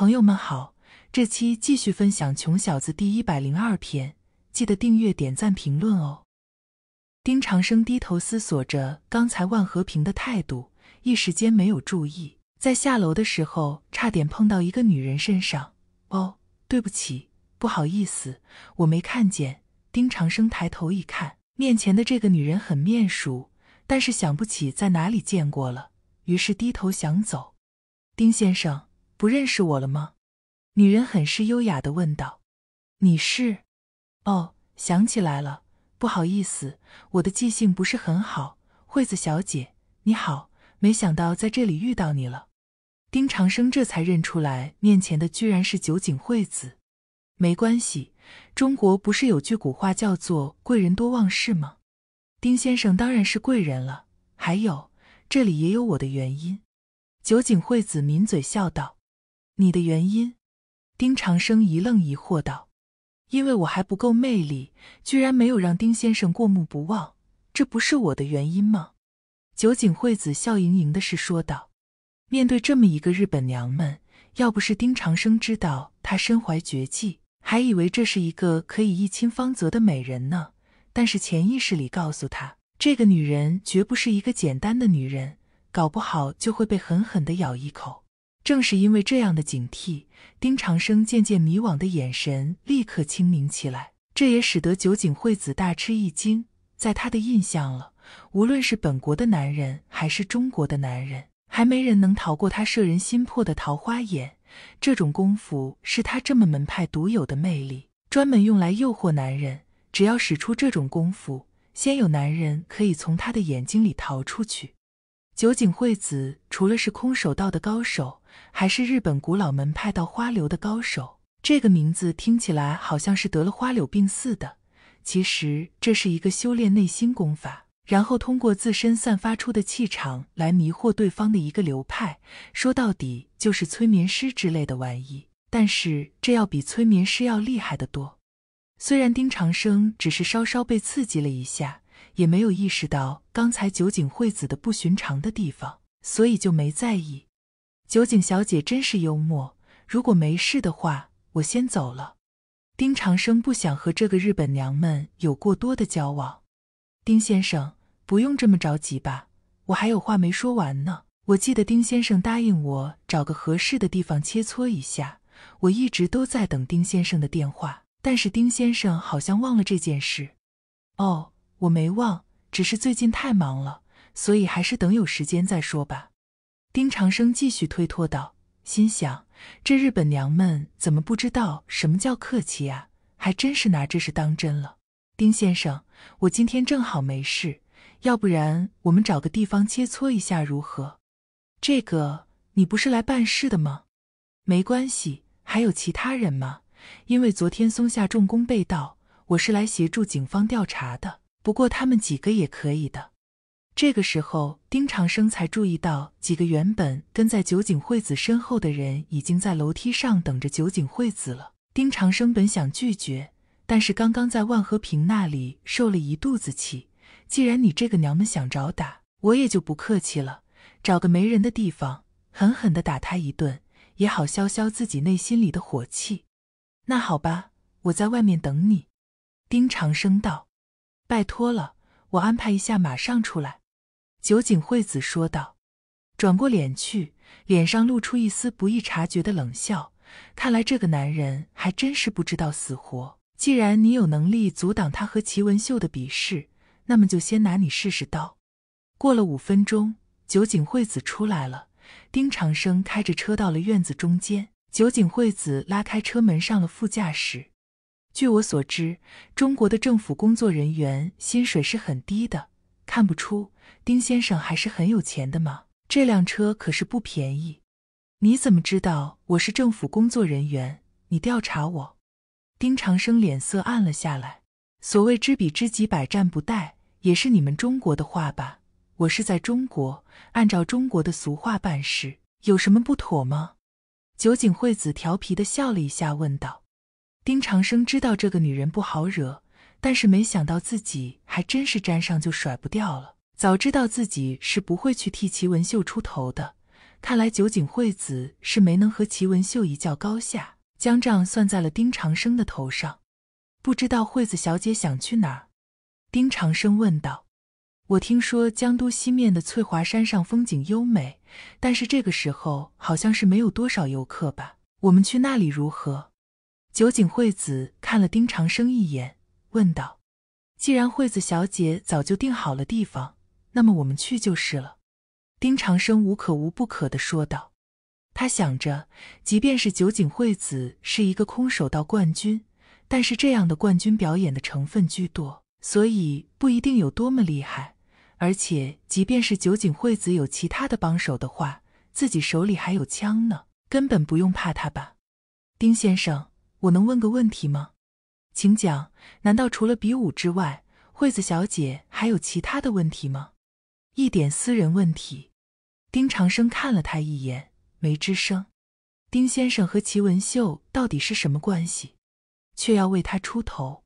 朋友们好，这期继续分享《穷小子》第一百零二篇，记得订阅、点赞、评论哦。丁长生低头思索着刚才万和平的态度，一时间没有注意，在下楼的时候差点碰到一个女人身上。哦，对不起，不好意思，我没看见。丁长生抬头一看，面前的这个女人很面熟，但是想不起在哪里见过了，于是低头想走。丁先生。不认识我了吗？女人很是优雅的问道：“你是？哦，想起来了，不好意思，我的记性不是很好。惠子小姐，你好，没想到在这里遇到你了。”丁长生这才认出来面前的居然是酒井惠子。没关系，中国不是有句古话叫做“贵人多忘事”吗？丁先生当然是贵人了。还有，这里也有我的原因。”酒井惠子抿嘴笑道。你的原因，丁长生一愣，疑惑道：“因为我还不够魅力，居然没有让丁先生过目不忘，这不是我的原因吗？”酒井惠子笑盈盈的是说道：“面对这么一个日本娘们，要不是丁长生知道她身怀绝技，还以为这是一个可以一亲芳泽的美人呢。但是潜意识里告诉他，这个女人绝不是一个简单的女人，搞不好就会被狠狠的咬一口。”正是因为这样的警惕，丁长生渐渐迷惘的眼神立刻清明起来，这也使得酒井惠子大吃一惊。在他的印象了，无论是本国的男人还是中国的男人，还没人能逃过他摄人心魄的桃花眼。这种功夫是他这么门派独有的魅力，专门用来诱惑男人。只要使出这种功夫，先有男人可以从他的眼睛里逃出去。酒井惠子除了是空手道的高手，还是日本古老门派到花流的高手，这个名字听起来好像是得了花柳病似的。其实这是一个修炼内心功法，然后通过自身散发出的气场来迷惑对方的一个流派。说到底就是催眠师之类的玩意，但是这要比催眠师要厉害得多。虽然丁长生只是稍稍被刺激了一下，也没有意识到刚才酒井惠子的不寻常的地方，所以就没在意。酒井小姐真是幽默。如果没事的话，我先走了。丁长生不想和这个日本娘们有过多的交往。丁先生，不用这么着急吧？我还有话没说完呢。我记得丁先生答应我找个合适的地方切磋一下，我一直都在等丁先生的电话。但是丁先生好像忘了这件事。哦，我没忘，只是最近太忙了，所以还是等有时间再说吧。丁长生继续推脱道，心想：这日本娘们怎么不知道什么叫客气啊？还真是拿这事当真了。丁先生，我今天正好没事，要不然我们找个地方切磋一下如何？这个，你不是来办事的吗？没关系，还有其他人吗？因为昨天松下重工被盗，我是来协助警方调查的。不过他们几个也可以的。这个时候，丁长生才注意到，几个原本跟在酒井惠子身后的人已经在楼梯上等着酒井惠子了。丁长生本想拒绝，但是刚刚在万和平那里受了一肚子气，既然你这个娘们想找打，我也就不客气了，找个没人的地方，狠狠的打他一顿，也好消消自己内心里的火气。那好吧，我在外面等你。”丁长生道，“拜托了，我安排一下，马上出来。”酒井惠子说道，转过脸去，脸上露出一丝不易察觉的冷笑。看来这个男人还真是不知道死活。既然你有能力阻挡他和齐文秀的比试，那么就先拿你试试刀。过了五分钟，酒井惠子出来了。丁长生开着车到了院子中间。酒井惠子拉开车门上了副驾驶。据我所知，中国的政府工作人员薪水是很低的。看不出丁先生还是很有钱的嘛，这辆车可是不便宜。你怎么知道我是政府工作人员？你调查我？丁长生脸色暗了下来。所谓知彼知己，百战不殆，也是你们中国的话吧？我是在中国，按照中国的俗话办事，有什么不妥吗？酒井惠子调皮的笑了一下，问道。丁长生知道这个女人不好惹。但是没想到自己还真是沾上就甩不掉了。早知道自己是不会去替齐文秀出头的。看来酒井惠子是没能和齐文秀一较高下，将账算在了丁长生的头上。不知道惠子小姐想去哪儿？丁长生问道。我听说江都西面的翠华山上风景优美，但是这个时候好像是没有多少游客吧？我们去那里如何？酒井惠子看了丁长生一眼。问道：“既然惠子小姐早就定好了地方，那么我们去就是了。”丁长生无可无不可的说道。他想着，即便是酒井惠子是一个空手道冠军，但是这样的冠军表演的成分居多，所以不一定有多么厉害。而且，即便是酒井惠子有其他的帮手的话，自己手里还有枪呢，根本不用怕他吧？丁先生，我能问个问题吗？请讲，难道除了比武之外，惠子小姐还有其他的问题吗？一点私人问题。丁长生看了他一眼，没吱声。丁先生和齐文秀到底是什么关系？却要为他出头？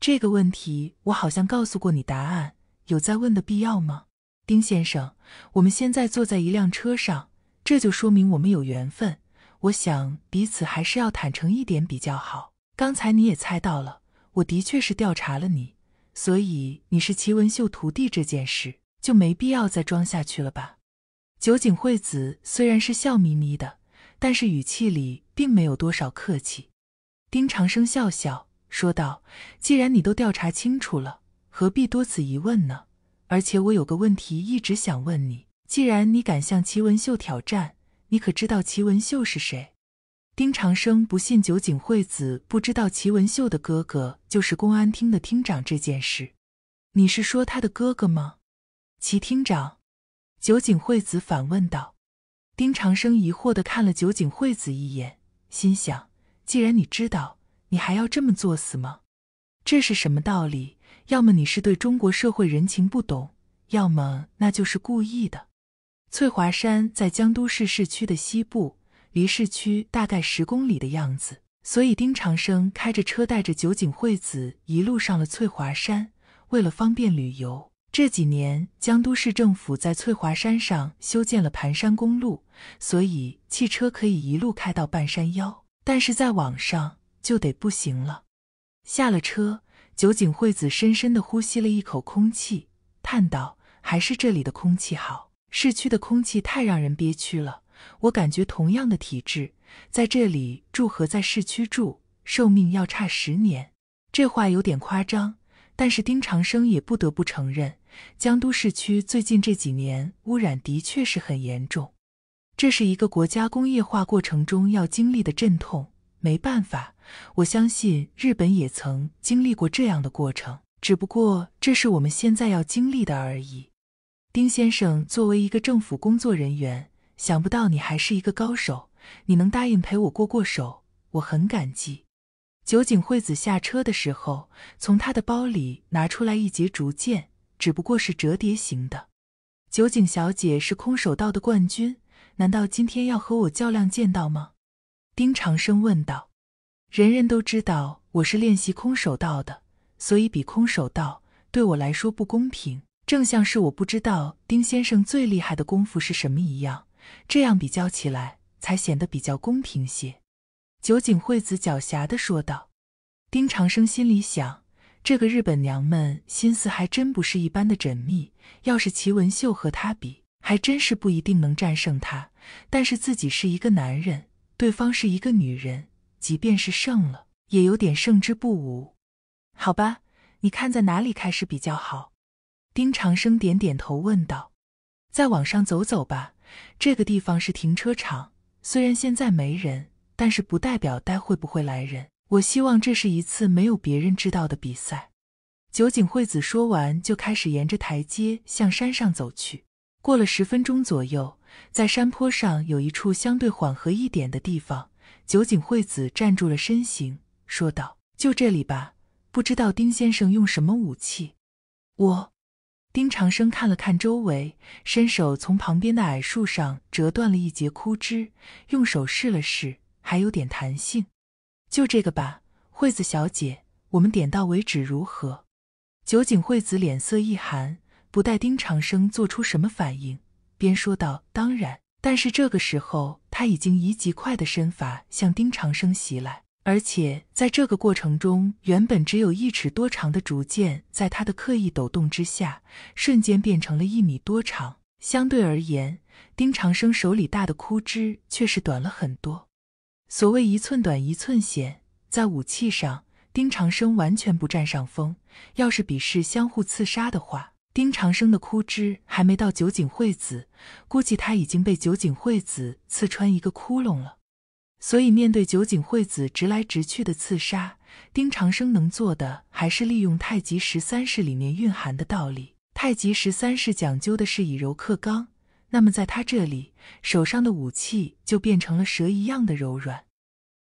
这个问题我好像告诉过你答案，有再问的必要吗？丁先生，我们现在坐在一辆车上，这就说明我们有缘分。我想彼此还是要坦诚一点比较好。刚才你也猜到了，我的确是调查了你，所以你是齐文秀徒弟这件事就没必要再装下去了吧？酒井惠子虽然是笑眯眯的，但是语气里并没有多少客气。丁长生笑笑说道：“既然你都调查清楚了，何必多此一问呢？而且我有个问题一直想问你，既然你敢向齐文秀挑战，你可知道齐文秀是谁？”丁长生不信酒井惠子不知道齐文秀的哥哥就是公安厅的厅长这件事。你是说他的哥哥吗？齐厅长？酒井惠子反问道。丁长生疑惑地看了酒井惠子一眼，心想：既然你知道，你还要这么作死吗？这是什么道理？要么你是对中国社会人情不懂，要么那就是故意的。翠华山在江都市市区的西部。离市区大概十公里的样子，所以丁长生开着车带着酒井惠子一路上了翠华山。为了方便旅游，这几年江都市政府在翠华山上修建了盘山公路，所以汽车可以一路开到半山腰，但是再往上就得步行了。下了车，酒井惠子深深地呼吸了一口空气，叹道：“还是这里的空气好，市区的空气太让人憋屈了。”我感觉同样的体质，在这里住和在市区住，寿命要差十年。这话有点夸张，但是丁长生也不得不承认，江都市区最近这几年污染的确是很严重。这是一个国家工业化过程中要经历的阵痛，没办法。我相信日本也曾经历过这样的过程，只不过这是我们现在要经历的而已。丁先生作为一个政府工作人员。想不到你还是一个高手，你能答应陪我过过手，我很感激。酒井惠子下车的时候，从她的包里拿出来一截竹剑，只不过是折叠型的。酒井小姐是空手道的冠军，难道今天要和我较量剑道吗？丁长生问道。人人都知道我是练习空手道的，所以比空手道对我来说不公平，正像是我不知道丁先生最厉害的功夫是什么一样。这样比较起来才显得比较公平些，酒井惠子狡黠的说道。丁长生心里想，这个日本娘们心思还真不是一般的缜密。要是齐文秀和她比，还真是不一定能战胜她。但是自己是一个男人，对方是一个女人，即便是胜了，也有点胜之不武。好吧，你看在哪里开始比较好？丁长生点点头问道：“再往上走走吧。”这个地方是停车场，虽然现在没人，但是不代表待会不会来人。我希望这是一次没有别人知道的比赛。”酒井惠子说完，就开始沿着台阶向山上走去。过了十分钟左右，在山坡上有一处相对缓和一点的地方，酒井惠子站住了身形，说道：“就这里吧。不知道丁先生用什么武器？”我。丁长生看了看周围，伸手从旁边的矮树上折断了一截枯枝，用手试了试，还有点弹性。就这个吧，惠子小姐，我们点到为止如何？酒井惠子脸色一寒，不待丁长生做出什么反应，边说道：“当然。”但是这个时候，他已经以极快的身法向丁长生袭来。而且在这个过程中，原本只有一尺多长的竹剑，在他的刻意抖动之下，瞬间变成了一米多长。相对而言，丁长生手里大的枯枝却是短了很多。所谓一寸短一寸险，在武器上，丁长生完全不占上风。要是比试相互刺杀的话，丁长生的枯枝还没到酒井惠子，估计他已经被酒井惠子刺穿一个窟窿了。所以，面对酒井惠子直来直去的刺杀，丁长生能做的还是利用太极十三式里面蕴含的道理。太极十三式讲究的是以柔克刚，那么在他这里，手上的武器就变成了蛇一样的柔软。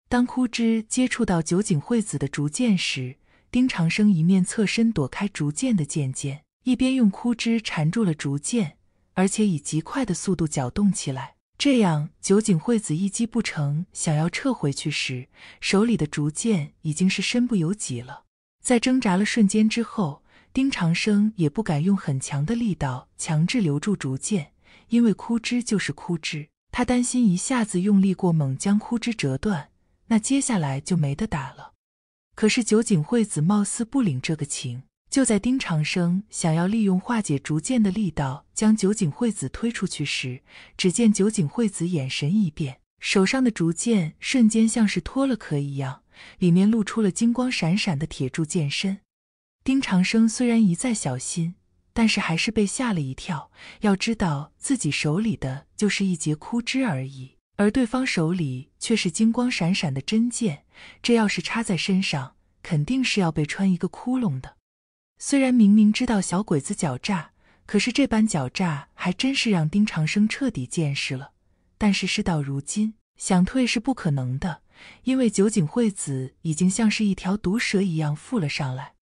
当枯枝接触到酒井惠子的竹剑时，丁长生一面侧身躲开竹剑的剑尖，一边用枯枝缠住了竹剑，而且以极快的速度搅动起来。这样，酒井惠子一击不成，想要撤回去时，手里的竹剑已经是身不由己了。在挣扎了瞬间之后，丁长生也不敢用很强的力道强制留住竹剑，因为枯枝就是枯枝，他担心一下子用力过猛将枯枝折断，那接下来就没得打了。可是酒井惠子貌似不领这个情。就在丁长生想要利用化解竹剑的力道将酒井惠子推出去时，只见酒井惠子眼神一变，手上的竹剑瞬间像是脱了壳一样，里面露出了金光闪闪的铁柱剑身。丁长生虽然一再小心，但是还是被吓了一跳。要知道自己手里的就是一截枯枝而已，而对方手里却是金光闪闪的真剑，这要是插在身上，肯定是要被穿一个窟窿的。虽然明明知道小鬼子狡诈，可是这般狡诈还真是让丁长生彻底见识了。但是事到如今，想退是不可能的，因为九井惠子已经像是一条毒蛇一样附了上来。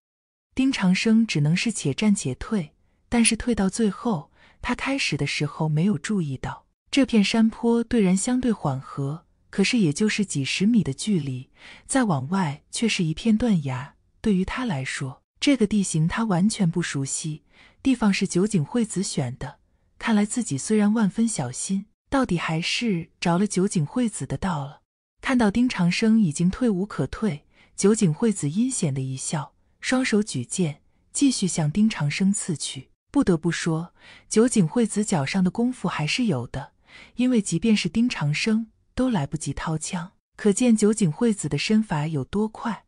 丁长生只能是且战且退。但是退到最后，他开始的时候没有注意到这片山坡对人相对缓和，可是也就是几十米的距离，再往外却是一片断崖。对于他来说，这个地形他完全不熟悉，地方是酒井惠子选的。看来自己虽然万分小心，到底还是着了酒井惠子的道了。看到丁长生已经退无可退，酒井惠子阴险的一笑，双手举剑，继续向丁长生刺去。不得不说，酒井惠子脚上的功夫还是有的，因为即便是丁长生都来不及掏枪，可见酒井惠子的身法有多快。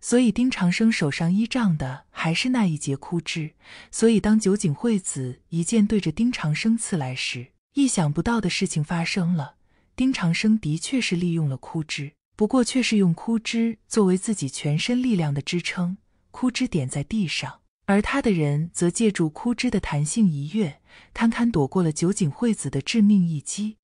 所以，丁长生手上依仗的还是那一截枯枝。所以，当酒井惠子一剑对着丁长生刺来时，意想不到的事情发生了。丁长生的确是利用了枯枝，不过却是用枯枝作为自己全身力量的支撑。枯枝点在地上，而他的人则借助枯枝的弹性一跃，堪堪躲过了酒井惠子的致命一击。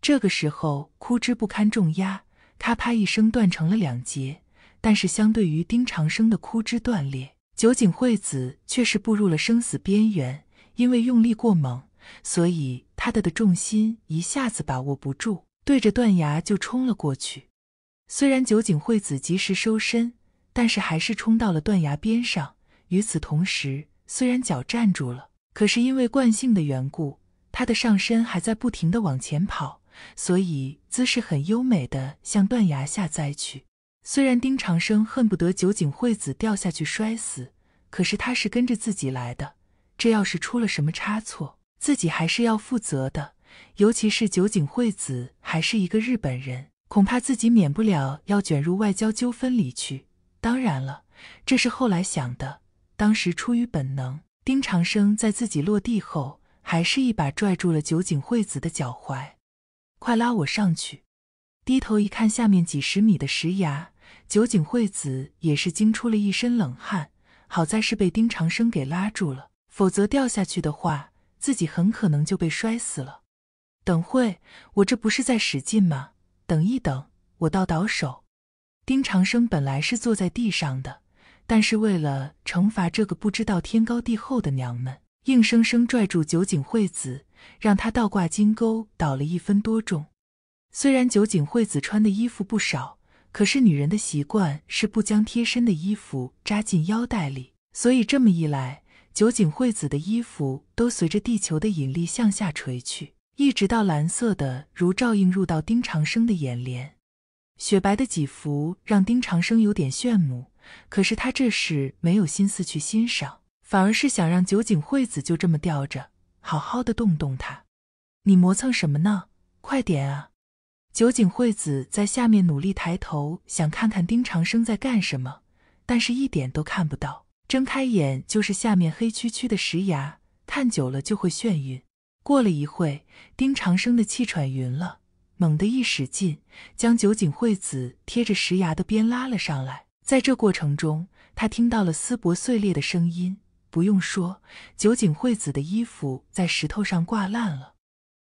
这个时候，枯枝不堪重压，咔啪一声断成了两截。但是，相对于丁长生的枯枝断裂，酒井惠子却是步入了生死边缘。因为用力过猛，所以她的的重心一下子把握不住，对着断崖就冲了过去。虽然酒井惠子及时收身，但是还是冲到了断崖边上。与此同时，虽然脚站住了，可是因为惯性的缘故，他的上身还在不停的往前跑，所以姿势很优美地向断崖下栽去。虽然丁长生恨不得酒井惠子掉下去摔死，可是他是跟着自己来的，这要是出了什么差错，自己还是要负责的。尤其是酒井惠子还是一个日本人，恐怕自己免不了要卷入外交纠纷里去。当然了，这是后来想的，当时出于本能，丁长生在自己落地后，还是一把拽住了酒井惠子的脚踝：“快拉我上去！”低头一看，下面几十米的石崖，酒井惠子也是惊出了一身冷汗。好在是被丁长生给拉住了，否则掉下去的话，自己很可能就被摔死了。等会，我这不是在使劲吗？等一等，我倒倒手。丁长生本来是坐在地上的，但是为了惩罚这个不知道天高地厚的娘们，硬生生拽住酒井惠子，让她倒挂金钩，倒了一分多重。虽然酒井惠子穿的衣服不少，可是女人的习惯是不将贴身的衣服扎进腰带里，所以这么一来，酒井惠子的衣服都随着地球的引力向下垂去，一直到蓝色的如照映入到丁长生的眼帘，雪白的几幅让丁长生有点炫目，可是他这时没有心思去欣赏，反而是想让酒井惠子就这么吊着，好好的动动他。你磨蹭什么呢？快点啊！酒井惠子在下面努力抬头，想看看丁长生在干什么，但是一点都看不到。睁开眼就是下面黑黢黢的石崖，看久了就会眩晕。过了一会，丁长生的气喘匀了，猛地一使劲，将酒井惠子贴着石崖的边拉了上来。在这过程中，他听到了丝帛碎裂的声音。不用说，酒井惠子的衣服在石头上挂烂了。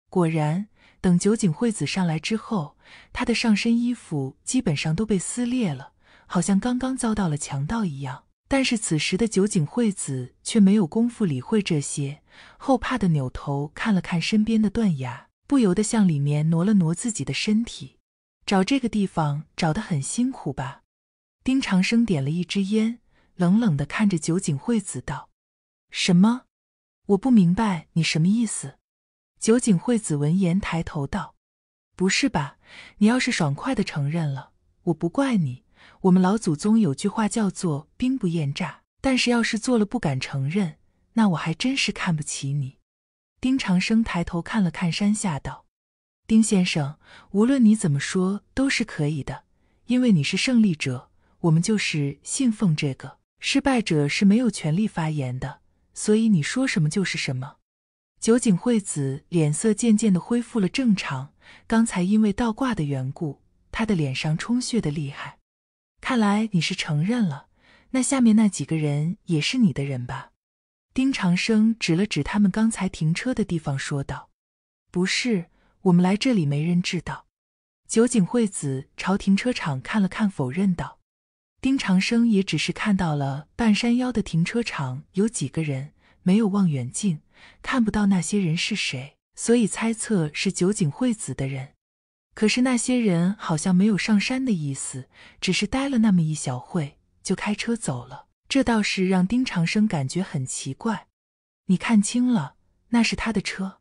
果然。等酒井惠子上来之后，她的上身衣服基本上都被撕裂了，好像刚刚遭到了强盗一样。但是此时的酒井惠子却没有功夫理会这些，后怕的扭头看了看身边的断崖，不由得向里面挪了挪自己的身体。找这个地方找得很辛苦吧？丁长生点了一支烟，冷冷的看着酒井惠子道：“什么？我不明白你什么意思。”酒井惠子闻言抬头道：“不是吧？你要是爽快的承认了，我不怪你。我们老祖宗有句话叫做‘兵不厌诈’，但是要是做了不敢承认，那我还真是看不起你。”丁长生抬头看了看山下道：“丁先生，无论你怎么说都是可以的，因为你是胜利者，我们就是信奉这个。失败者是没有权利发言的，所以你说什么就是什么。”酒井惠子脸色渐渐的恢复了正常。刚才因为倒挂的缘故，她的脸上充血的厉害。看来你是承认了，那下面那几个人也是你的人吧？丁长生指了指他们刚才停车的地方，说道：“不是，我们来这里没人知道。”酒井惠子朝停车场看了看，否认道：“丁长生也只是看到了半山腰的停车场有几个人，没有望远镜。”看不到那些人是谁，所以猜测是酒井惠子的人。可是那些人好像没有上山的意思，只是待了那么一小会，就开车走了。这倒是让丁长生感觉很奇怪。你看清了，那是他的车。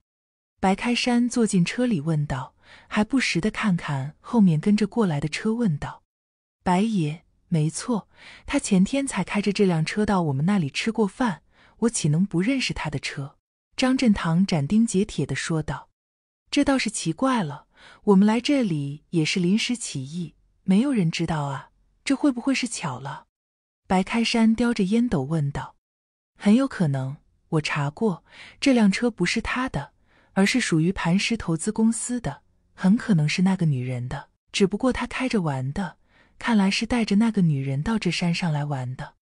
白开山坐进车里问道，还不时的看看后面跟着过来的车，问道：“白爷，没错，他前天才开着这辆车到我们那里吃过饭，我岂能不认识他的车？”张振堂斩钉截铁地说道：“这倒是奇怪了，我们来这里也是临时起意，没有人知道啊，这会不会是巧了？”白开山叼着烟斗问道：“很有可能，我查过，这辆车不是他的，而是属于磐石投资公司的，很可能是那个女人的，只不过他开着玩的，看来是带着那个女人到这山上来玩的。”“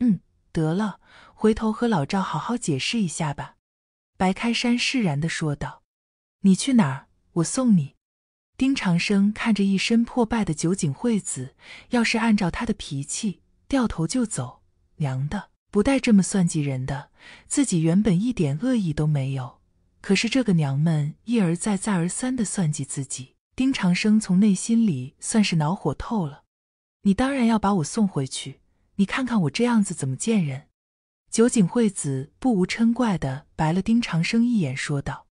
嗯，得了，回头和老赵好好解释一下吧。”白开山释然的说道：“你去哪儿？我送你。”丁长生看着一身破败的酒井惠子，要是按照他的脾气，掉头就走。娘的，不带这么算计人的！自己原本一点恶意都没有，可是这个娘们一而再、再而三的算计自己，丁长生从内心里算是恼火透了。你当然要把我送回去，你看看我这样子怎么见人？酒井惠子不无嗔怪地白了丁长生一眼，说道：“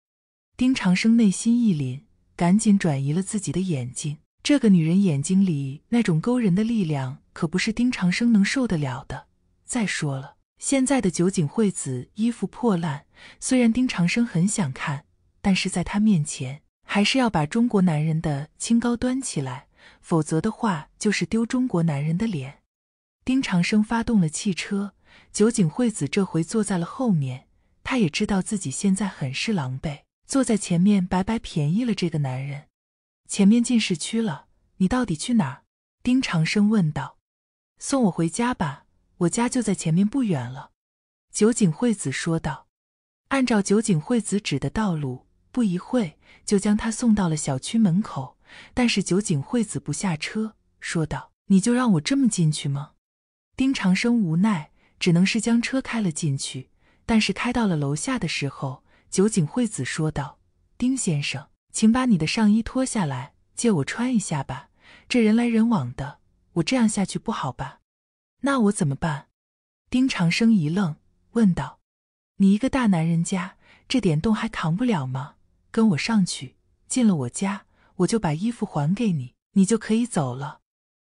丁长生内心一凛，赶紧转移了自己的眼睛。这个女人眼睛里那种勾人的力量，可不是丁长生能受得了的。再说了，现在的酒井惠子衣服破烂，虽然丁长生很想看，但是在他面前，还是要把中国男人的清高端起来，否则的话，就是丢中国男人的脸。”丁长生发动了汽车。酒井惠子这回坐在了后面，她也知道自己现在很是狼狈，坐在前面白白便宜了这个男人。前面进市区了，你到底去哪？儿？丁长生问道。送我回家吧，我家就在前面不远了。酒井惠子说道。按照酒井惠子指的道路，不一会就将他送到了小区门口。但是酒井惠子不下车，说道：“你就让我这么进去吗？”丁长生无奈。只能是将车开了进去，但是开到了楼下的时候，酒井惠子说道：“丁先生，请把你的上衣脱下来借我穿一下吧。这人来人往的，我这样下去不好吧？”“那我怎么办？”丁长生一愣，问道：“你一个大男人家，这点冻还扛不了吗？跟我上去，进了我家，我就把衣服还给你，你就可以走了。”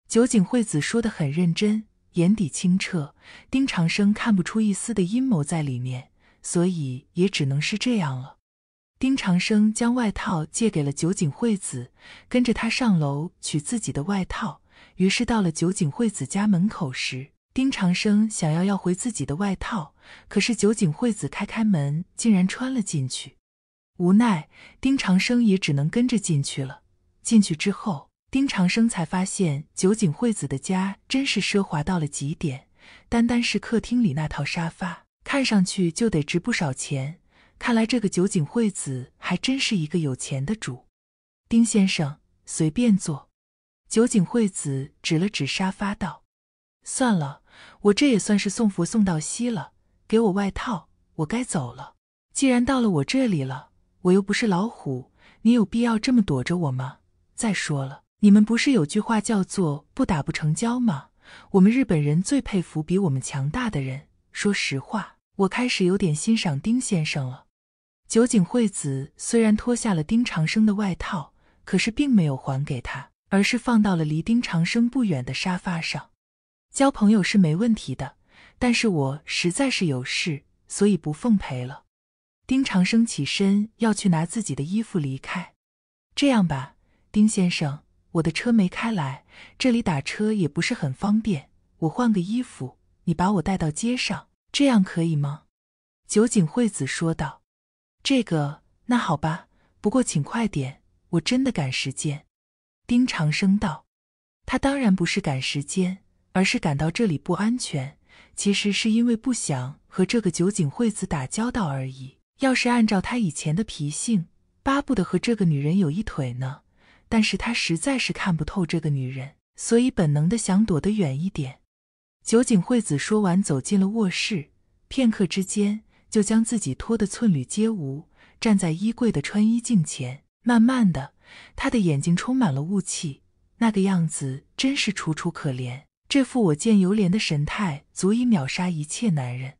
酒井惠子说的很认真。眼底清澈，丁长生看不出一丝的阴谋在里面，所以也只能是这样了。丁长生将外套借给了酒井惠子，跟着他上楼取自己的外套。于是到了酒井惠子家门口时，丁长生想要要回自己的外套，可是酒井惠子开开门竟然穿了进去，无奈丁长生也只能跟着进去了。进去之后。丁长生才发现，酒井惠子的家真是奢华到了极点。单单是客厅里那套沙发，看上去就得值不少钱。看来这个酒井惠子还真是一个有钱的主。丁先生，随便坐。酒井惠子指了指沙发道：“算了，我这也算是送佛送到西了。给我外套，我该走了。既然到了我这里了，我又不是老虎，你有必要这么躲着我吗？再说了。”你们不是有句话叫做“不打不成交”吗？我们日本人最佩服比我们强大的人。说实话，我开始有点欣赏丁先生了。酒井惠子虽然脱下了丁长生的外套，可是并没有还给他，而是放到了离丁长生不远的沙发上。交朋友是没问题的，但是我实在是有事，所以不奉陪了。丁长生起身要去拿自己的衣服离开。这样吧，丁先生。我的车没开来，这里打车也不是很方便。我换个衣服，你把我带到街上，这样可以吗？”酒井惠子说道。“这个，那好吧。不过请快点，我真的赶时间。”丁长生道。他当然不是赶时间，而是感到这里不安全。其实是因为不想和这个酒井惠子打交道而已。要是按照他以前的脾性，巴不得和这个女人有一腿呢。但是他实在是看不透这个女人，所以本能的想躲得远一点。酒井惠子说完，走进了卧室，片刻之间就将自己脱得寸缕皆无，站在衣柜的穿衣镜前。慢慢的，她的眼睛充满了雾气，那个样子真是楚楚可怜。这副我见犹怜的神态，足以秒杀一切男人。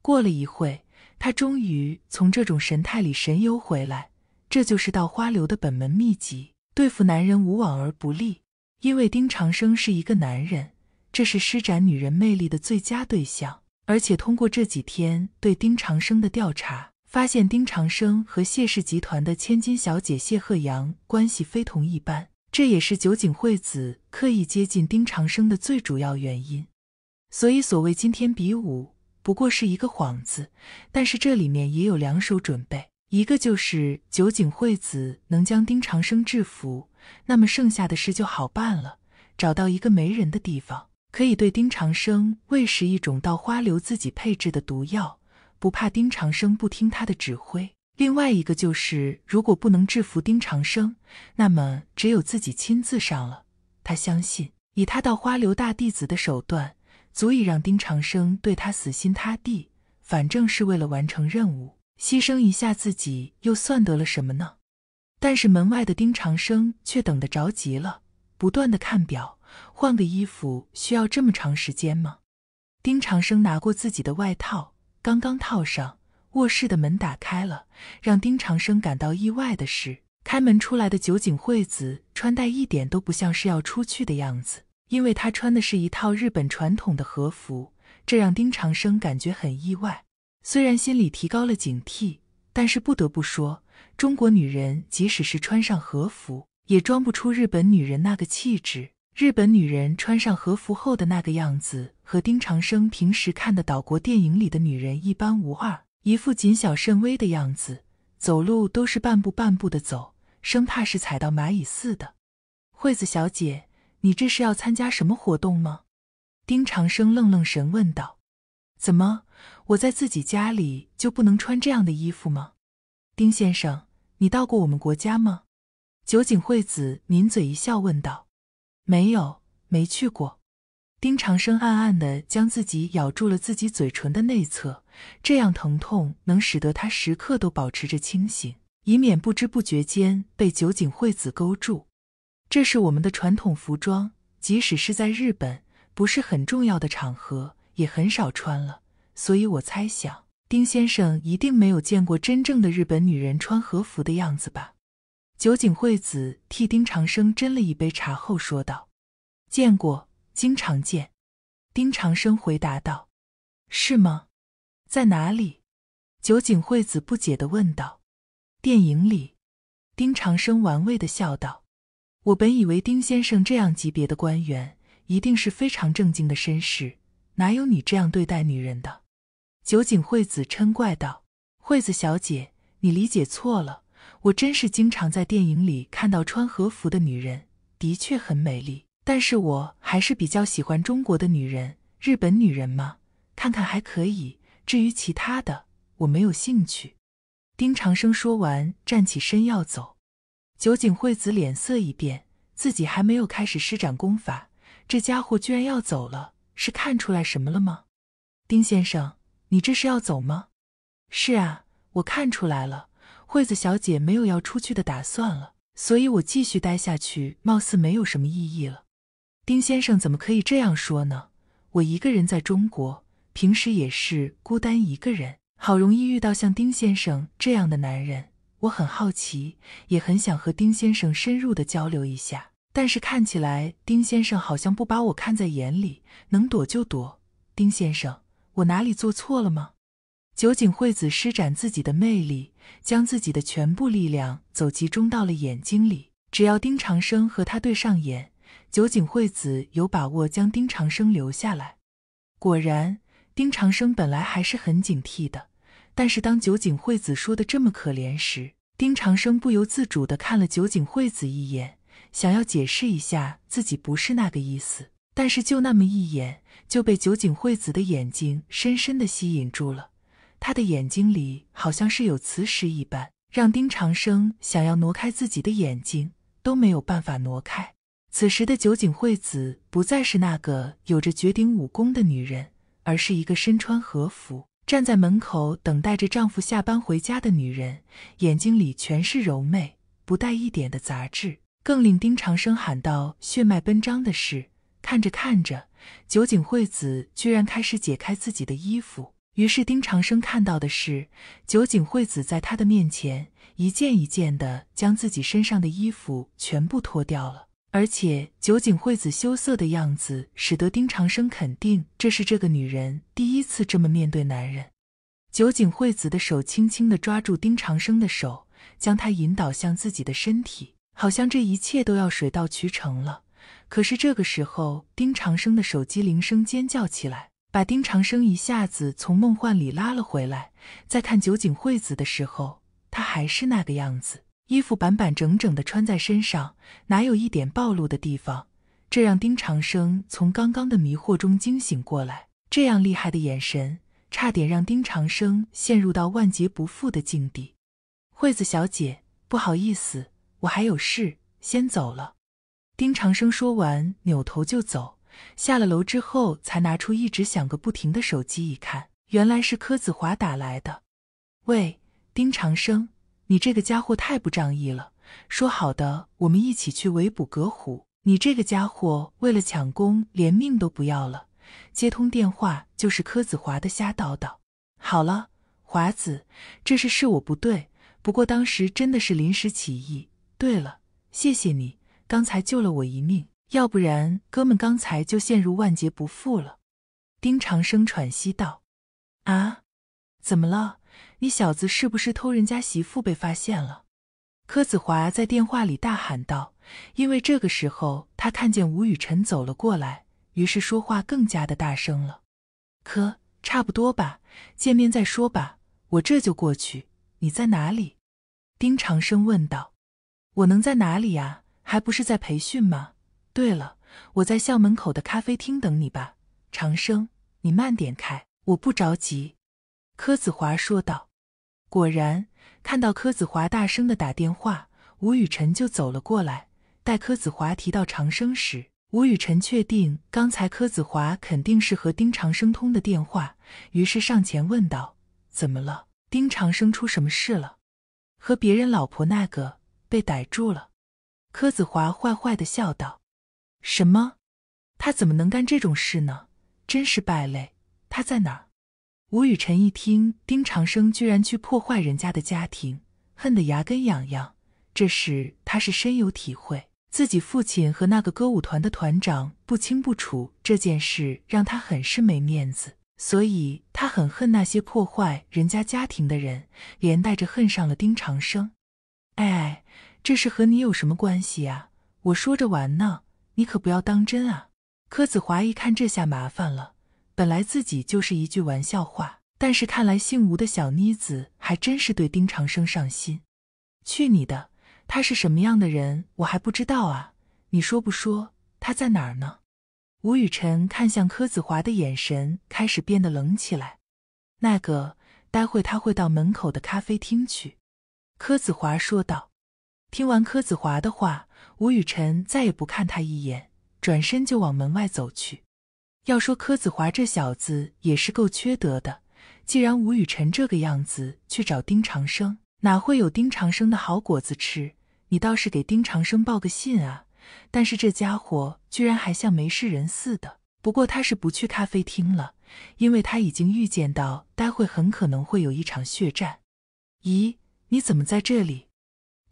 过了一会，她终于从这种神态里神游回来，这就是道花流的本门秘籍。对付男人无往而不利，因为丁长生是一个男人，这是施展女人魅力的最佳对象。而且通过这几天对丁长生的调查，发现丁长生和谢氏集团的千金小姐谢鹤阳关系非同一般，这也是酒井惠子刻意接近丁长生的最主要原因。所以，所谓今天比武不过是一个幌子，但是这里面也有两手准备。一个就是酒井惠子能将丁长生制服，那么剩下的事就好办了。找到一个没人的地方，可以对丁长生喂食一种到花流自己配制的毒药，不怕丁长生不听他的指挥。另外一个就是，如果不能制服丁长生，那么只有自己亲自上了。他相信，以他道花流大弟子的手段，足以让丁长生对他死心塌地。反正是为了完成任务。牺牲一下自己又算得了什么呢？但是门外的丁长生却等得着急了，不断的看表。换个衣服需要这么长时间吗？丁长生拿过自己的外套，刚刚套上，卧室的门打开了。让丁长生感到意外的是，开门出来的酒井惠子穿戴一点都不像是要出去的样子，因为她穿的是一套日本传统的和服，这让丁长生感觉很意外。虽然心里提高了警惕，但是不得不说，中国女人即使是穿上和服，也装不出日本女人那个气质。日本女人穿上和服后的那个样子，和丁长生平时看的岛国电影里的女人一般无二，一副谨小慎微的样子，走路都是半步半步的走，生怕是踩到蚂蚁似的。惠子小姐，你这是要参加什么活动吗？丁长生愣愣神问道：“怎么？”我在自己家里就不能穿这样的衣服吗？丁先生，你到过我们国家吗？酒井惠子抿嘴一笑问道：“没有，没去过。”丁长生暗暗的将自己咬住了自己嘴唇的内侧，这样疼痛能使得他时刻都保持着清醒，以免不知不觉间被酒井惠子勾住。这是我们的传统服装，即使是在日本，不是很重要的场合也很少穿了。所以我猜想，丁先生一定没有见过真正的日本女人穿和服的样子吧？酒井惠子替丁长生斟了一杯茶后说道：“见过，经常见。”丁长生回答道：“是吗？在哪里？”酒井惠子不解地问道。电影里，丁长生玩味地笑道：“我本以为丁先生这样级别的官员一定是非常正经的绅士，哪有你这样对待女人的？”酒井惠子嗔怪道：“惠子小姐，你理解错了。我真是经常在电影里看到穿和服的女人，的确很美丽。但是我还是比较喜欢中国的女人，日本女人嘛，看看还可以。至于其他的，我没有兴趣。”丁长生说完，站起身要走。酒井惠子脸色一变，自己还没有开始施展功法，这家伙居然要走了，是看出来什么了吗？丁先生。你这是要走吗？是啊，我看出来了，惠子小姐没有要出去的打算了，所以我继续待下去，貌似没有什么意义了。丁先生怎么可以这样说呢？我一个人在中国，平时也是孤单一个人，好容易遇到像丁先生这样的男人，我很好奇，也很想和丁先生深入的交流一下。但是看起来，丁先生好像不把我看在眼里，能躲就躲。丁先生。我哪里做错了吗？酒井惠子施展自己的魅力，将自己的全部力量都集中到了眼睛里。只要丁长生和他对上眼，酒井惠子有把握将丁长生留下来。果然，丁长生本来还是很警惕的，但是当酒井惠子说的这么可怜时，丁长生不由自主的看了酒井惠子一眼，想要解释一下自己不是那个意思。但是就那么一眼，就被酒井惠子的眼睛深深的吸引住了。她的眼睛里好像是有磁石一般，让丁长生想要挪开自己的眼睛都没有办法挪开。此时的酒井惠子不再是那个有着绝顶武功的女人，而是一个身穿和服、站在门口等待着丈夫下班回家的女人，眼睛里全是柔媚，不带一点的杂质。更令丁长生喊到血脉奔张的是。看着看着，酒井惠子居然开始解开自己的衣服。于是丁长生看到的是，酒井惠子在他的面前一件一件的将自己身上的衣服全部脱掉了。而且，酒井惠子羞涩的样子使得丁长生肯定这是这个女人第一次这么面对男人。酒井惠子的手轻轻地抓住丁长生的手，将他引导向自己的身体，好像这一切都要水到渠成了。可是这个时候，丁长生的手机铃声尖叫起来，把丁长生一下子从梦幻里拉了回来。在看酒井惠子的时候，她还是那个样子，衣服板板整整的穿在身上，哪有一点暴露的地方？这让丁长生从刚刚的迷惑中惊醒过来。这样厉害的眼神，差点让丁长生陷入到万劫不复的境地。惠子小姐，不好意思，我还有事先走了。丁长生说完，扭头就走。下了楼之后，才拿出一直响个不停的手机，一看，原来是柯子华打来的。喂，丁长生，你这个家伙太不仗义了！说好的，我们一起去围捕葛虎，你这个家伙为了抢功，连命都不要了。接通电话，就是柯子华的瞎叨叨。好了，华子，这事是我不对，不过当时真的是临时起意。对了，谢谢你。刚才救了我一命，要不然哥们刚才就陷入万劫不复了。”丁长生喘息道，“啊，怎么了？你小子是不是偷人家媳妇被发现了？”柯子华在电话里大喊道。因为这个时候他看见吴雨辰走了过来，于是说话更加的大声了。“柯，差不多吧，见面再说吧，我这就过去。你在哪里？”丁长生问道。“我能在哪里呀？”还不是在培训吗？对了，我在校门口的咖啡厅等你吧。长生，你慢点开，我不着急。”柯子华说道。果然，看到柯子华大声的打电话，吴雨辰就走了过来。待柯子华提到长生时，吴雨辰确定刚才柯子华肯定是和丁长生通的电话，于是上前问道：“怎么了？丁长生出什么事了？和别人老婆那个被逮住了？”柯子华坏坏的笑道：“什么？他怎么能干这种事呢？真是败类！他在哪儿？”吴雨辰一听，丁长生居然去破坏人家的家庭，恨得牙根痒痒。这事他是深有体会，自己父亲和那个歌舞团的团长不清不楚，这件事让他很是没面子，所以他很恨那些破坏人家家庭的人，连带着恨上了丁长生。哎。这是和你有什么关系啊？我说着玩呢，你可不要当真啊！柯子华一看，这下麻烦了。本来自己就是一句玩笑话，但是看来姓吴的小妮子还真是对丁长生上心。去你的！他是什么样的人，我还不知道啊？你说不说？他在哪儿呢？吴雨辰看向柯子华的眼神开始变得冷起来。那个，待会他会到门口的咖啡厅去。柯子华说道。听完柯子华的话，吴雨辰再也不看他一眼，转身就往门外走去。要说柯子华这小子也是够缺德的，既然吴雨辰这个样子去找丁长生，哪会有丁长生的好果子吃？你倒是给丁长生报个信啊！但是这家伙居然还像没事人似的。不过他是不去咖啡厅了，因为他已经预见到待会很可能会有一场血战。咦，你怎么在这里？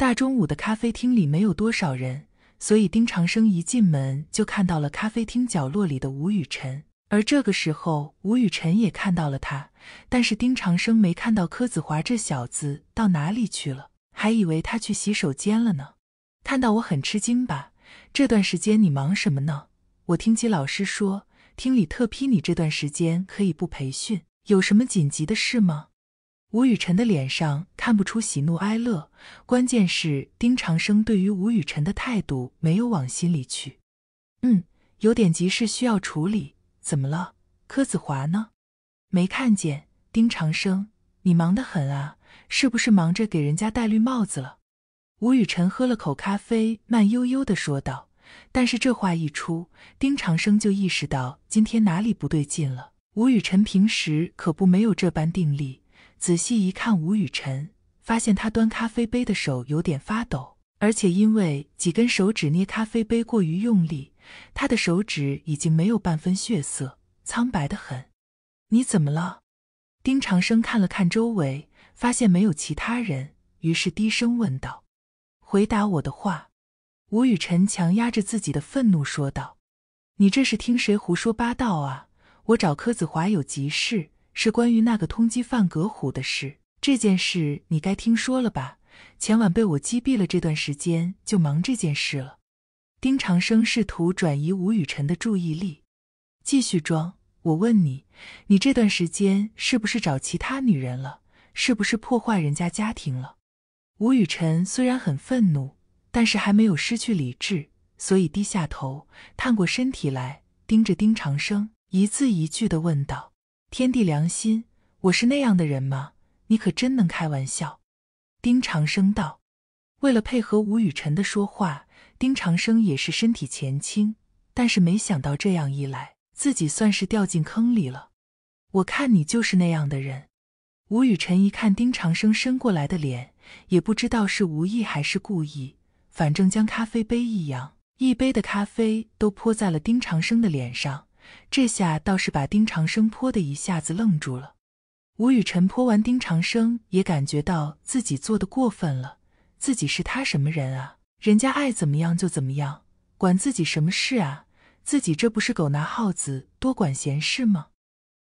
大中午的咖啡厅里没有多少人，所以丁长生一进门就看到了咖啡厅角落里的吴雨辰。而这个时候，吴雨辰也看到了他，但是丁长生没看到柯子华这小子到哪里去了，还以为他去洗手间了呢。看到我很吃惊吧？这段时间你忙什么呢？我听齐老师说，厅里特批你这段时间可以不培训，有什么紧急的事吗？吴雨辰的脸上看不出喜怒哀乐，关键是丁长生对于吴雨辰的态度没有往心里去。嗯，有点急事需要处理。怎么了？柯子华呢？没看见。丁长生，你忙得很啊，是不是忙着给人家戴绿帽子了？吴雨辰喝了口咖啡，慢悠悠的说道。但是这话一出，丁长生就意识到今天哪里不对劲了。吴雨辰平时可不没有这般定力。仔细一看，吴雨辰发现他端咖啡杯的手有点发抖，而且因为几根手指捏咖啡杯过于用力，他的手指已经没有半分血色，苍白的很。你怎么了？丁长生看了看周围，发现没有其他人，于是低声问道：“回答我的话。”吴雨辰强压着自己的愤怒说道：“你这是听谁胡说八道啊？我找柯子华有急事。”是关于那个通缉犯葛虎的事，这件事你该听说了吧？前晚被我击毙了，这段时间就忙这件事了。丁长生试图转移吴雨辰的注意力，继续装。我问你，你这段时间是不是找其他女人了？是不是破坏人家家庭了？吴雨辰虽然很愤怒，但是还没有失去理智，所以低下头，探过身体来，盯着丁长生，一字一句的问道。天地良心，我是那样的人吗？你可真能开玩笑。丁长生道：“为了配合吴雨辰的说话，丁长生也是身体前倾，但是没想到这样一来，自己算是掉进坑里了。我看你就是那样的人。”吴雨辰一看丁长生伸过来的脸，也不知道是无意还是故意，反正将咖啡杯一扬，一杯的咖啡都泼在了丁长生的脸上。这下倒是把丁长生泼的一下子愣住了。吴雨辰泼完，丁长生也感觉到自己做的过分了。自己是他什么人啊？人家爱怎么样就怎么样，管自己什么事啊？自己这不是狗拿耗子，多管闲事吗？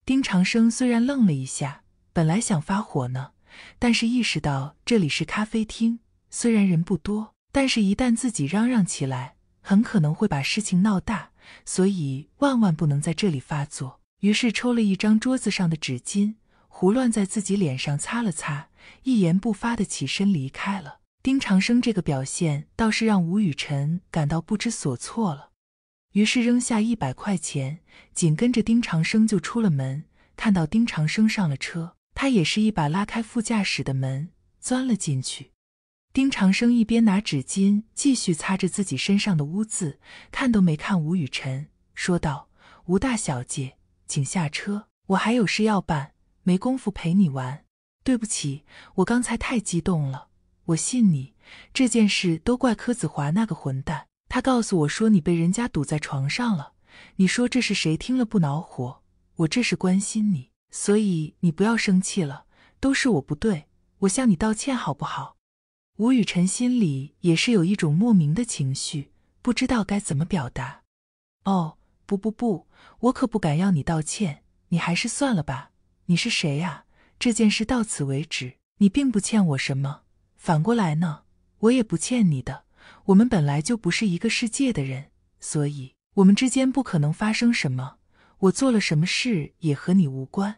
丁长生虽然愣了一下，本来想发火呢，但是意识到这里是咖啡厅，虽然人不多，但是一旦自己嚷嚷起来，很可能会把事情闹大。所以万万不能在这里发作。于是抽了一张桌子上的纸巾，胡乱在自己脸上擦了擦，一言不发的起身离开了。丁长生这个表现倒是让吴雨辰感到不知所措了，于是扔下一百块钱，紧跟着丁长生就出了门。看到丁长生上了车，他也是一把拉开副驾驶的门，钻了进去。丁长生一边拿纸巾继续擦着自己身上的污渍，看都没看吴雨辰，说道：“吴大小姐，请下车，我还有事要办，没工夫陪你玩。对不起，我刚才太激动了。我信你，这件事都怪柯子华那个混蛋，他告诉我说你被人家堵在床上了。你说这是谁听了不恼火？我这是关心你，所以你不要生气了，都是我不对，我向你道歉，好不好？”吴雨辰心里也是有一种莫名的情绪，不知道该怎么表达。哦，不不不，我可不敢要你道歉，你还是算了吧。你是谁呀？这件事到此为止，你并不欠我什么。反过来呢，我也不欠你的。我们本来就不是一个世界的人，所以我们之间不可能发生什么。我做了什么事也和你无关。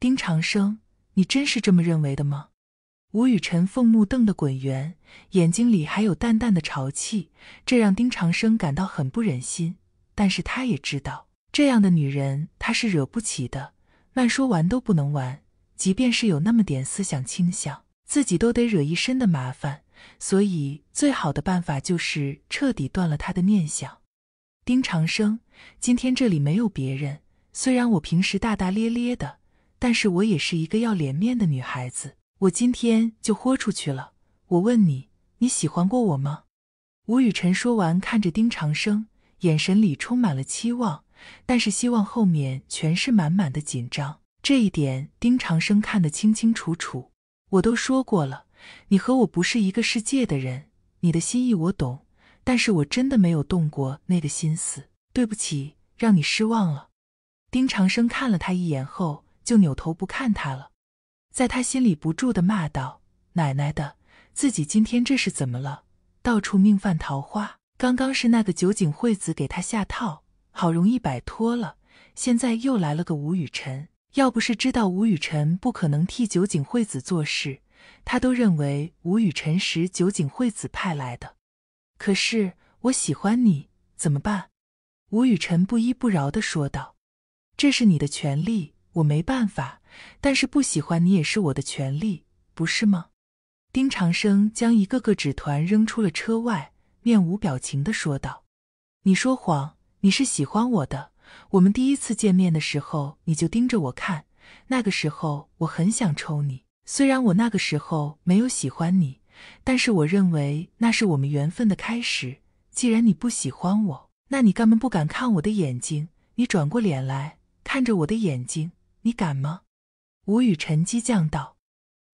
丁长生，你真是这么认为的吗？吴雨辰凤目瞪得滚圆，眼睛里还有淡淡的潮气，这让丁长生感到很不忍心。但是他也知道，这样的女人他是惹不起的，慢说完都不能完。即便是有那么点思想倾向，自己都得惹一身的麻烦。所以，最好的办法就是彻底断了他的念想。丁长生，今天这里没有别人，虽然我平时大大咧咧的，但是我也是一个要脸面的女孩子。我今天就豁出去了。我问你，你喜欢过我吗？吴雨辰说完，看着丁长生，眼神里充满了期望，但是希望后面全是满满的紧张，这一点丁长生看得清清楚楚。我都说过了，你和我不是一个世界的人，你的心意我懂，但是我真的没有动过那个心思。对不起，让你失望了。丁长生看了他一眼后，就扭头不看他了。在他心里不住的骂道：“奶奶的，自己今天这是怎么了？到处命犯桃花。刚刚是那个酒井惠子给他下套，好容易摆脱了，现在又来了个吴雨辰。要不是知道吴雨辰不可能替酒井惠子做事，他都认为吴雨辰是酒井惠子派来的。可是我喜欢你，怎么办？”吴雨辰不依不饶的说道：“这是你的权利。”我没办法，但是不喜欢你也是我的权利，不是吗？丁长生将一个个纸团扔出了车外，面无表情的说道：“你说谎，你是喜欢我的。我们第一次见面的时候，你就盯着我看，那个时候我很想抽你。虽然我那个时候没有喜欢你，但是我认为那是我们缘分的开始。既然你不喜欢我，那你干嘛不敢看我的眼睛？你转过脸来看着我的眼睛。”你敢吗？吴雨辰激将道。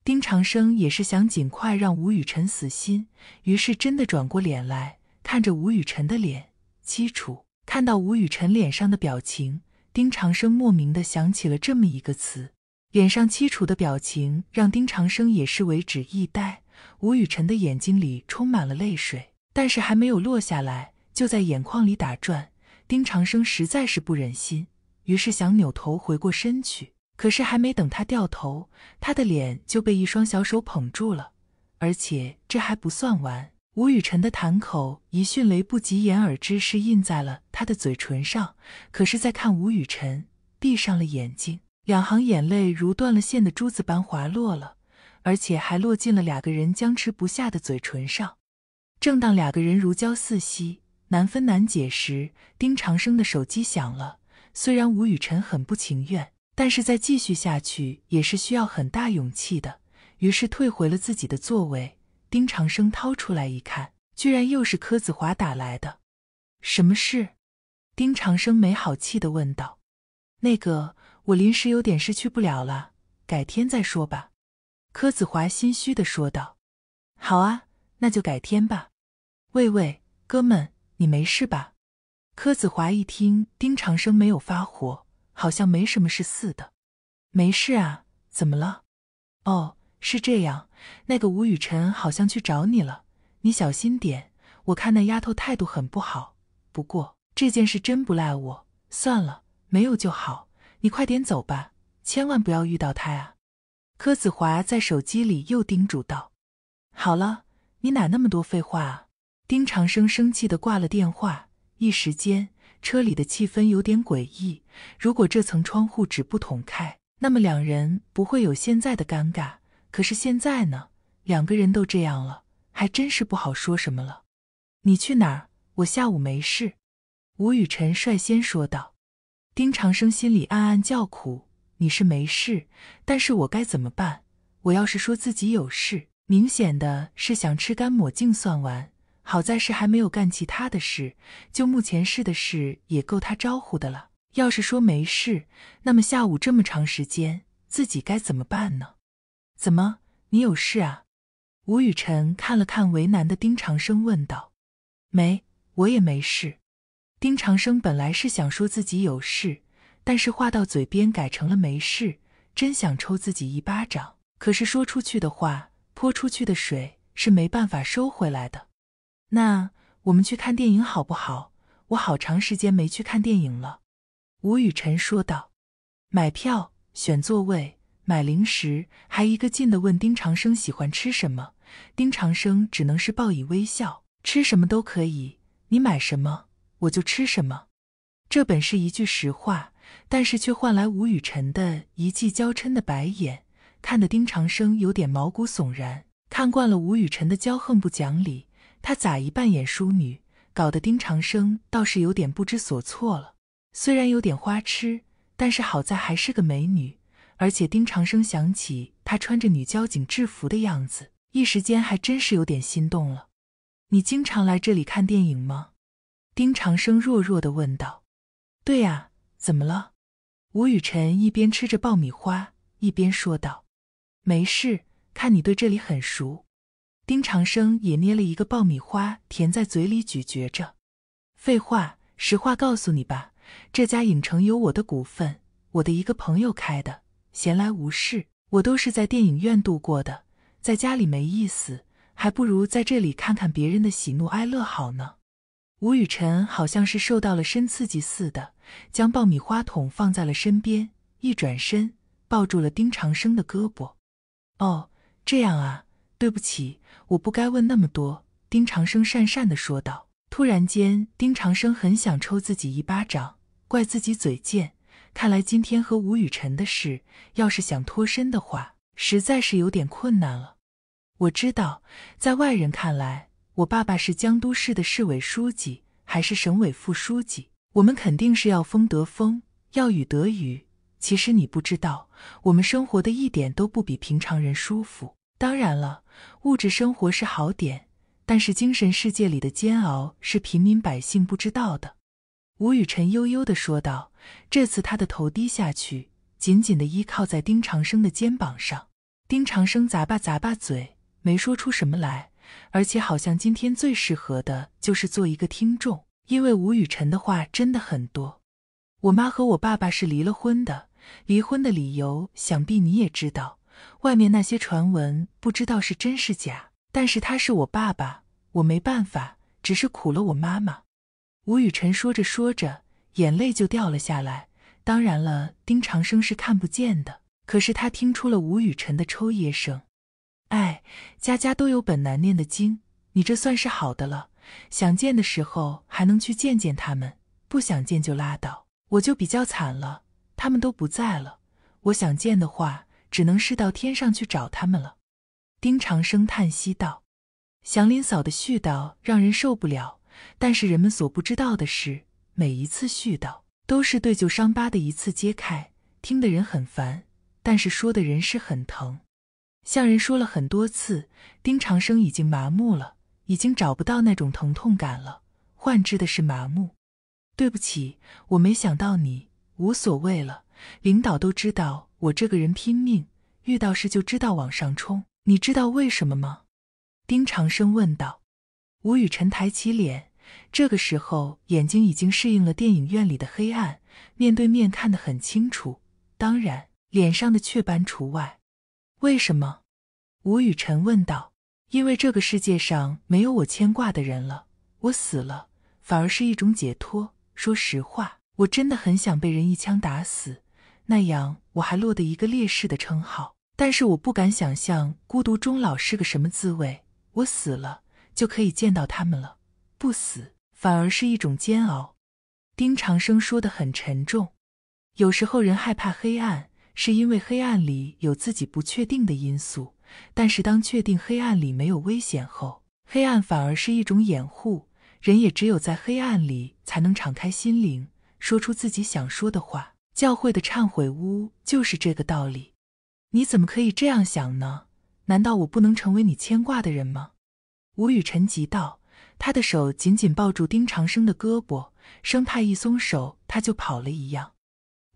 丁长生也是想尽快让吴雨辰死心，于是真的转过脸来看着吴雨辰的脸，凄楚。看到吴雨辰脸上的表情，丁长生莫名的想起了这么一个词，脸上凄楚的表情让丁长生也是为之一呆。吴雨辰的眼睛里充满了泪水，但是还没有落下来，就在眼眶里打转。丁长生实在是不忍心。于是想扭头回过身去，可是还没等他掉头，他的脸就被一双小手捧住了。而且这还不算完，吴雨辰的谈口以迅雷不及掩耳之势印在了他的嘴唇上。可是再看吴雨辰，闭上了眼睛，两行眼泪如断了线的珠子般滑落了，而且还落进了两个人僵持不下的嘴唇上。正当两个人如胶似漆、难分难解时，丁长生的手机响了。虽然吴雨辰很不情愿，但是再继续下去也是需要很大勇气的，于是退回了自己的座位。丁长生掏出来一看，居然又是柯子华打来的。什么事？丁长生没好气的问道。那个，我临时有点事去不了了，改天再说吧。柯子华心虚的说道。好啊，那就改天吧。喂喂，哥们，你没事吧？柯子华一听，丁长生没有发火，好像没什么事似的。没事啊，怎么了？哦，是这样，那个吴雨辰好像去找你了，你小心点。我看那丫头态度很不好，不过这件事真不赖我。算了，没有就好。你快点走吧，千万不要遇到她啊！柯子华在手机里又叮嘱道。好了，你哪那么多废话啊！丁长生生气的挂了电话。一时间，车里的气氛有点诡异。如果这层窗户纸不捅开，那么两人不会有现在的尴尬。可是现在呢，两个人都这样了，还真是不好说什么了。你去哪儿？我下午没事。吴雨辰率先说道。丁长生心里暗暗叫苦：你是没事，但是我该怎么办？我要是说自己有事，明显的是想吃干抹净算完。好在是还没有干其他的事，就目前事的事也够他招呼的了。要是说没事，那么下午这么长时间自己该怎么办呢？怎么，你有事啊？吴雨辰看了看为难的丁长生，问道：“没，我也没事。”丁长生本来是想说自己有事，但是话到嘴边改成了没事，真想抽自己一巴掌。可是说出去的话，泼出去的水是没办法收回来的。那我们去看电影好不好？我好长时间没去看电影了。”吴雨辰说道。买票、选座位、买零食，还一个劲地问丁长生喜欢吃什么。丁长生只能是报以微笑：“吃什么都可以，你买什么我就吃什么。”这本是一句实话，但是却换来吴雨辰的一记娇嗔的白眼，看得丁长生有点毛骨悚然。看惯了吴雨辰的骄横不讲理。她咋一扮演淑女，搞得丁长生倒是有点不知所措了。虽然有点花痴，但是好在还是个美女。而且丁长生想起她穿着女交警制服的样子，一时间还真是有点心动了。你经常来这里看电影吗？丁长生弱弱的问道。对呀，怎么了？吴雨辰一边吃着爆米花，一边说道。没事，看你对这里很熟。丁长生也捏了一个爆米花，填在嘴里咀嚼着。废话，实话告诉你吧，这家影城有我的股份，我的一个朋友开的。闲来无事，我都是在电影院度过的，在家里没意思，还不如在这里看看别人的喜怒哀乐好呢。吴雨辰好像是受到了深刺激似的，将爆米花桶放在了身边，一转身抱住了丁长生的胳膊。哦，这样啊。对不起，我不该问那么多。”丁长生讪讪的说道。突然间，丁长生很想抽自己一巴掌，怪自己嘴贱。看来今天和吴雨辰的事，要是想脱身的话，实在是有点困难了。我知道，在外人看来，我爸爸是江都市的市委书记，还是省委副书记，我们肯定是要风得风，要雨得雨。其实你不知道，我们生活的一点都不比平常人舒服。当然了。物质生活是好点，但是精神世界里的煎熬是平民百姓不知道的。”吴雨辰悠悠地说道。这次他的头低下去，紧紧地依靠在丁长生的肩膀上。丁长生咂巴咂巴嘴，没说出什么来，而且好像今天最适合的就是做一个听众，因为吴雨辰的话真的很多。我妈和我爸爸是离了婚的，离婚的理由想必你也知道。外面那些传闻不知道是真是假，但是他是我爸爸，我没办法，只是苦了我妈妈。吴雨辰说着说着，眼泪就掉了下来。当然了，丁长生是看不见的，可是他听出了吴雨辰的抽噎声。哎，家家都有本难念的经，你这算是好的了，想见的时候还能去见见他们，不想见就拉倒。我就比较惨了，他们都不在了，我想见的话。只能是到天上去找他们了。”丁长生叹息道，“祥林嫂的絮叨让人受不了。但是人们所不知道的是，每一次絮叨都是对旧伤疤的一次揭开，听的人很烦，但是说的人是很疼。向人说了很多次，丁长生已经麻木了，已经找不到那种疼痛感了。换之的是麻木。对不起，我没想到你，无所谓了。领导都知道。”我这个人拼命，遇到事就知道往上冲。你知道为什么吗？丁长生问道。吴雨辰抬起脸，这个时候眼睛已经适应了电影院里的黑暗，面对面看得很清楚，当然脸上的雀斑除外。为什么？吴雨辰问道。因为这个世界上没有我牵挂的人了，我死了反而是一种解脱。说实话，我真的很想被人一枪打死，那样。我还落得一个烈士的称号，但是我不敢想象孤独终老是个什么滋味。我死了就可以见到他们了，不死反而是一种煎熬。丁长生说得很沉重。有时候人害怕黑暗，是因为黑暗里有自己不确定的因素。但是当确定黑暗里没有危险后，黑暗反而是一种掩护。人也只有在黑暗里才能敞开心灵，说出自己想说的话。教会的忏悔屋就是这个道理，你怎么可以这样想呢？难道我不能成为你牵挂的人吗？吴雨辰急道，他的手紧紧抱住丁长生的胳膊，生怕一松手他就跑了一样。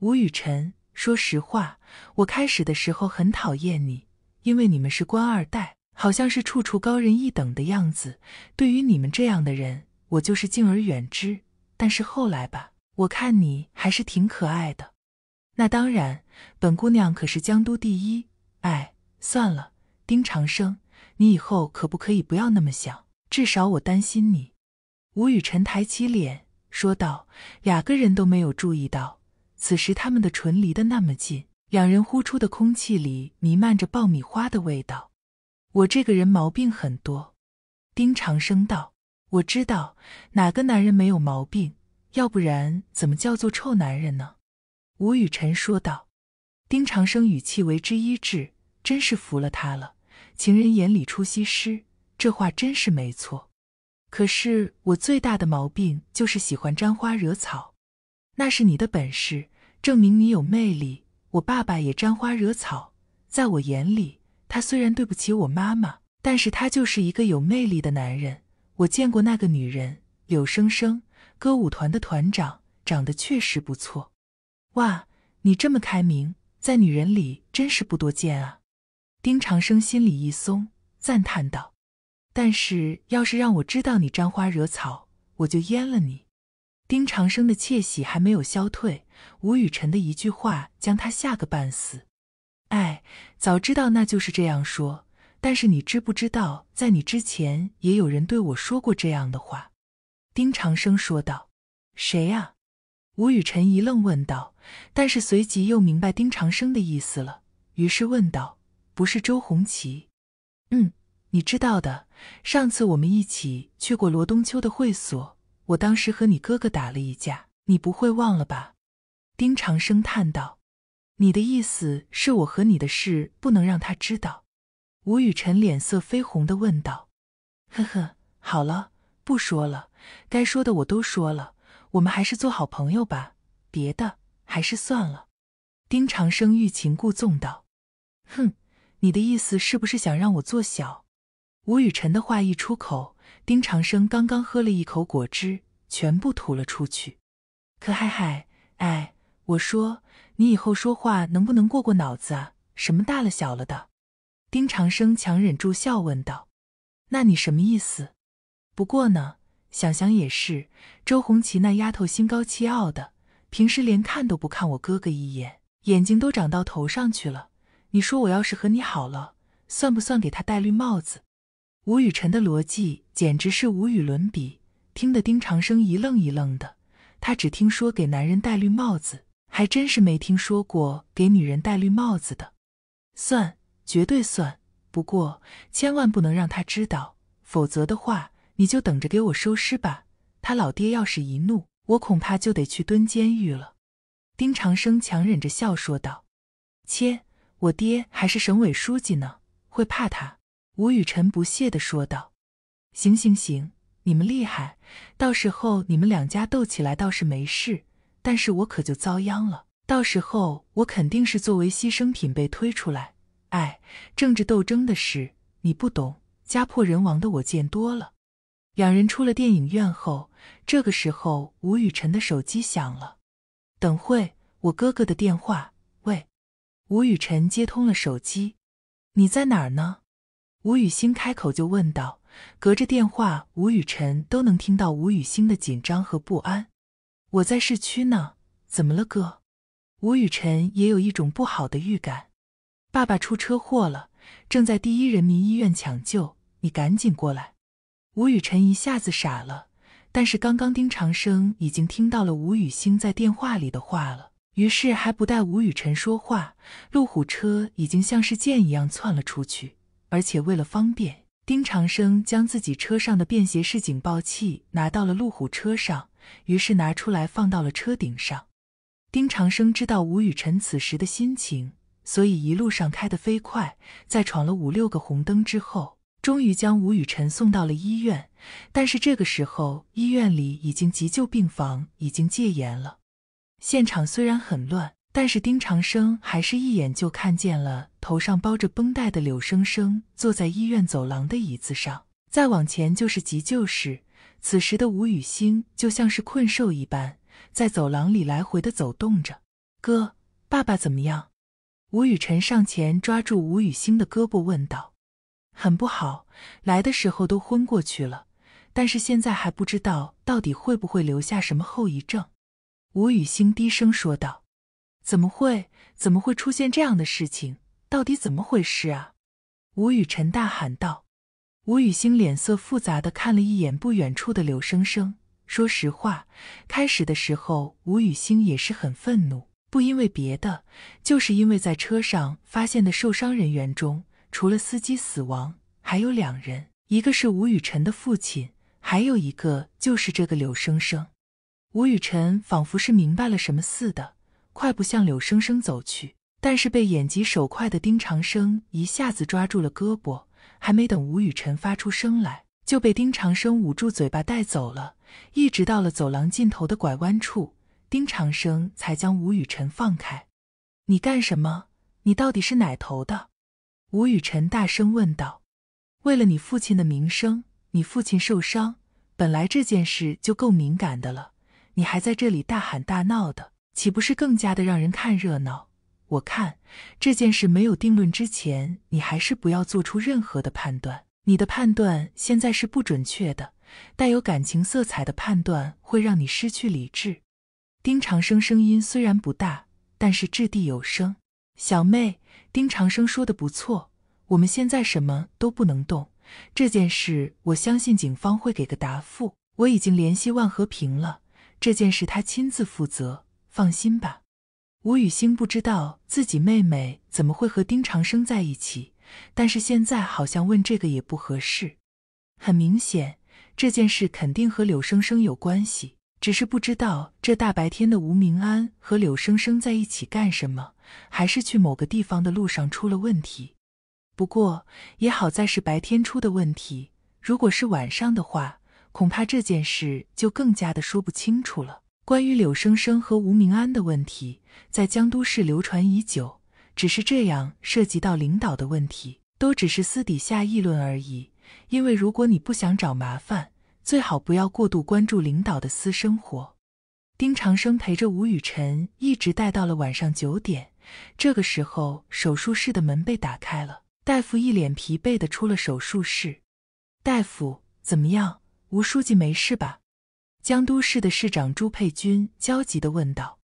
吴雨辰，说实话，我开始的时候很讨厌你，因为你们是官二代，好像是处处高人一等的样子。对于你们这样的人，我就是敬而远之。但是后来吧，我看你还是挺可爱的。那当然，本姑娘可是江都第一。哎，算了，丁长生，你以后可不可以不要那么想？至少我担心你。吴雨辰抬起脸说道。两个人都没有注意到，此时他们的唇离得那么近，两人呼出的空气里弥漫着爆米花的味道。我这个人毛病很多，丁长生道。我知道，哪个男人没有毛病？要不然怎么叫做臭男人呢？吴雨辰说道：“丁长生语气为之一滞，真是服了他了。情人眼里出西施，这话真是没错。可是我最大的毛病就是喜欢沾花惹草，那是你的本事，证明你有魅力。我爸爸也沾花惹草，在我眼里，他虽然对不起我妈妈，但是他就是一个有魅力的男人。我见过那个女人柳生生，歌舞团的团长，长得确实不错。”哇，你这么开明，在女人里真是不多见啊！丁长生心里一松，赞叹道：“但是要是让我知道你沾花惹草，我就阉了你。”丁长生的窃喜还没有消退，吴雨辰的一句话将他吓个半死。“哎，早知道那就是这样说，但是你知不知道，在你之前也有人对我说过这样的话？”丁长生说道：“谁呀？”吴雨辰一愣，问道：“但是随即又明白丁长生的意思了，于是问道：‘不是周红旗？’嗯，你知道的，上次我们一起去过罗东秋的会所，我当时和你哥哥打了一架，你不会忘了吧？”丁长生叹道：“你的意思是我和你的事不能让他知道？”吴雨辰脸色绯红的问道：“呵呵，好了，不说了，该说的我都说了。”我们还是做好朋友吧，别的还是算了。丁长生欲擒故纵道：“哼，你的意思是不是想让我做小？”吴雨辰的话一出口，丁长生刚刚喝了一口果汁，全部吐了出去。可嗨嗨，哎，我说你以后说话能不能过过脑子啊？什么大了小了的？丁长生强忍住笑问道：“那你什么意思？不过呢？”想想也是，周红旗那丫头心高气傲的，平时连看都不看我哥哥一眼，眼睛都长到头上去了。你说我要是和你好了，算不算给他戴绿帽子？吴雨辰的逻辑简直是无与伦比，听得丁长生一愣一愣的。他只听说给男人戴绿帽子，还真是没听说过给女人戴绿帽子的。算，绝对算。不过千万不能让他知道，否则的话。你就等着给我收尸吧！他老爹要是一怒，我恐怕就得去蹲监狱了。”丁长生强忍着笑说道，“切，我爹还是省委书记呢，会怕他？”吴雨辰不屑地说道，“行行行，你们厉害，到时候你们两家斗起来倒是没事，但是我可就遭殃了。到时候我肯定是作为牺牲品被推出来。哎，政治斗争的事你不懂，家破人亡的我见多了。”两人出了电影院后，这个时候吴雨辰的手机响了。等会，我哥哥的电话。喂，吴雨辰接通了手机。你在哪儿呢？吴雨欣开口就问道。隔着电话，吴雨辰都能听到吴雨欣的紧张和不安。我在市区呢。怎么了，哥？吴雨辰也有一种不好的预感。爸爸出车祸了，正在第一人民医院抢救。你赶紧过来。吴雨辰一下子傻了，但是刚刚丁长生已经听到了吴雨欣在电话里的话了，于是还不待吴雨辰说话，路虎车已经像是箭一样窜了出去，而且为了方便，丁长生将自己车上的便携式警报器拿到了路虎车上，于是拿出来放到了车顶上。丁长生知道吴雨辰此时的心情，所以一路上开得飞快，在闯了五六个红灯之后。终于将吴雨辰送到了医院，但是这个时候医院里已经急救病房已经戒严了。现场虽然很乱，但是丁长生还是一眼就看见了头上包着绷带的柳生生坐在医院走廊的椅子上。再往前就是急救室，此时的吴雨欣就像是困兽一般，在走廊里来回的走动着。哥，爸爸怎么样？吴雨辰上前抓住吴雨欣的胳膊问道。很不好，来的时候都昏过去了，但是现在还不知道到底会不会留下什么后遗症。”吴雨欣低声说道。“怎么会？怎么会出现这样的事情？到底怎么回事啊？”吴雨辰大喊道。吴雨欣脸色复杂的看了一眼不远处的柳生生，说实话，开始的时候吴雨欣也是很愤怒，不因为别的，就是因为在车上发现的受伤人员中。除了司机死亡，还有两人，一个是吴雨辰的父亲，还有一个就是这个柳生生。吴雨辰仿佛是明白了什么似的，快步向柳生生走去，但是被眼疾手快的丁长生一下子抓住了胳膊，还没等吴雨辰发出声来，就被丁长生捂住嘴巴带走了。一直到了走廊尽头的拐弯处，丁长生才将吴雨辰放开。“你干什么？你到底是哪头的？”吴雨辰大声问道：“为了你父亲的名声，你父亲受伤，本来这件事就够敏感的了，你还在这里大喊大闹的，岂不是更加的让人看热闹？我看这件事没有定论之前，你还是不要做出任何的判断。你的判断现在是不准确的，带有感情色彩的判断会让你失去理智。”丁长生声音虽然不大，但是掷地有声。小妹，丁长生说的不错，我们现在什么都不能动。这件事，我相信警方会给个答复。我已经联系万和平了，这件事他亲自负责。放心吧。吴雨欣不知道自己妹妹怎么会和丁长生在一起，但是现在好像问这个也不合适。很明显，这件事肯定和柳生生有关系，只是不知道这大白天的吴明安和柳生生在一起干什么。还是去某个地方的路上出了问题，不过也好在是白天出的问题。如果是晚上的话，恐怕这件事就更加的说不清楚了。关于柳生生和吴明安的问题，在江都市流传已久，只是这样涉及到领导的问题，都只是私底下议论而已。因为如果你不想找麻烦，最好不要过度关注领导的私生活。丁长生陪着吴雨辰一直待到了晚上九点。这个时候，手术室的门被打开了，大夫一脸疲惫的出了手术室。大夫，怎么样？吴书记没事吧？江都市的市长朱佩军焦急的问道。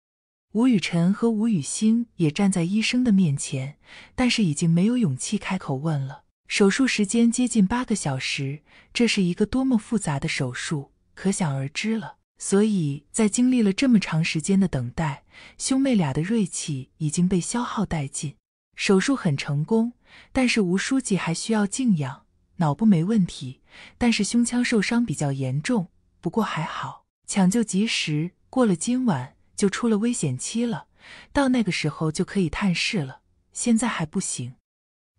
吴雨辰和吴雨欣也站在医生的面前，但是已经没有勇气开口问了。手术时间接近八个小时，这是一个多么复杂的手术，可想而知了。所以在经历了这么长时间的等待。兄妹俩的锐气已经被消耗殆尽，手术很成功，但是吴书记还需要静养，脑部没问题，但是胸腔受伤比较严重，不过还好，抢救及时，过了今晚就出了危险期了，到那个时候就可以探视了，现在还不行。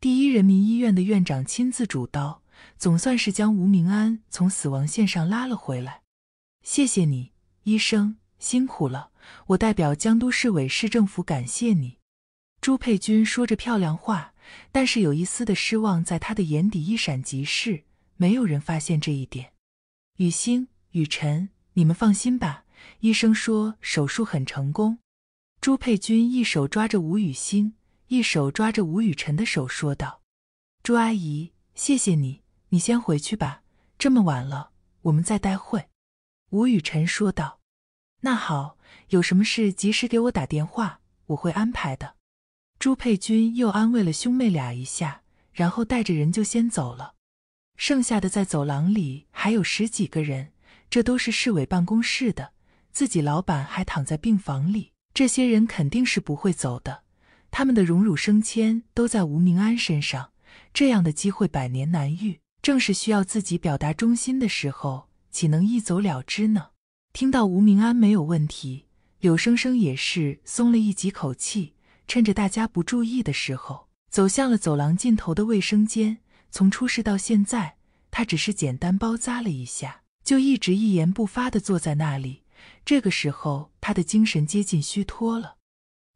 第一人民医院的院长亲自主刀，总算是将吴明安从死亡线上拉了回来，谢谢你，医生。辛苦了，我代表江都市委市政府感谢你。”朱佩君说着漂亮话，但是有一丝的失望在他的眼底一闪即逝，没有人发现这一点。雨欣、雨晨，你们放心吧，医生说手术很成功。”朱佩君一手抓着吴雨欣，一手抓着吴雨晨的手说道：“朱阿姨，谢谢你，你先回去吧，这么晚了，我们再待会。”吴雨辰说道。那好，有什么事及时给我打电话，我会安排的。朱佩君又安慰了兄妹俩一下，然后带着人就先走了。剩下的在走廊里还有十几个人，这都是市委办公室的，自己老板还躺在病房里，这些人肯定是不会走的。他们的荣辱升迁都在吴明安身上，这样的机会百年难遇，正是需要自己表达忠心的时候，岂能一走了之呢？听到吴明安没有问题，柳生生也是松了一几口气。趁着大家不注意的时候，走向了走廊尽头的卫生间。从出事到现在，他只是简单包扎了一下，就一直一言不发地坐在那里。这个时候，他的精神接近虚脱了。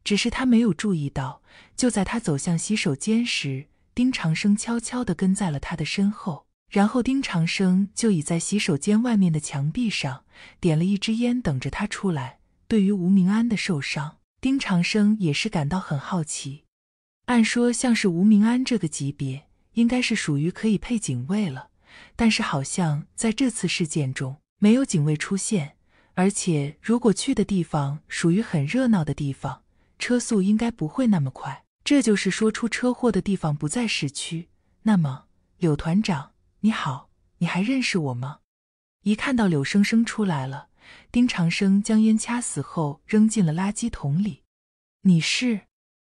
只是他没有注意到，就在他走向洗手间时，丁长生悄悄地跟在了他的身后。然后，丁长生就倚在洗手间外面的墙壁上。点了一支烟，等着他出来。对于吴明安的受伤，丁长生也是感到很好奇。按说，像是吴明安这个级别，应该是属于可以配警卫了。但是，好像在这次事件中，没有警卫出现。而且，如果去的地方属于很热闹的地方，车速应该不会那么快。这就是说出车祸的地方不在市区。那么，柳团长，你好，你还认识我吗？一看到柳生生出来了，丁长生将烟掐死后扔进了垃圾桶里。你是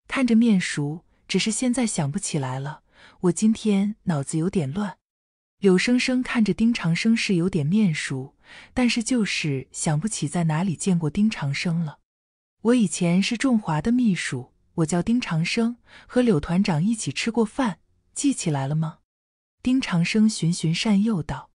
看着面熟，只是现在想不起来了。我今天脑子有点乱。柳生生看着丁长生是有点面熟，但是就是想不起在哪里见过丁长生了。我以前是仲华的秘书，我叫丁长生，和柳团长一起吃过饭，记起来了吗？丁长生循循善诱道：“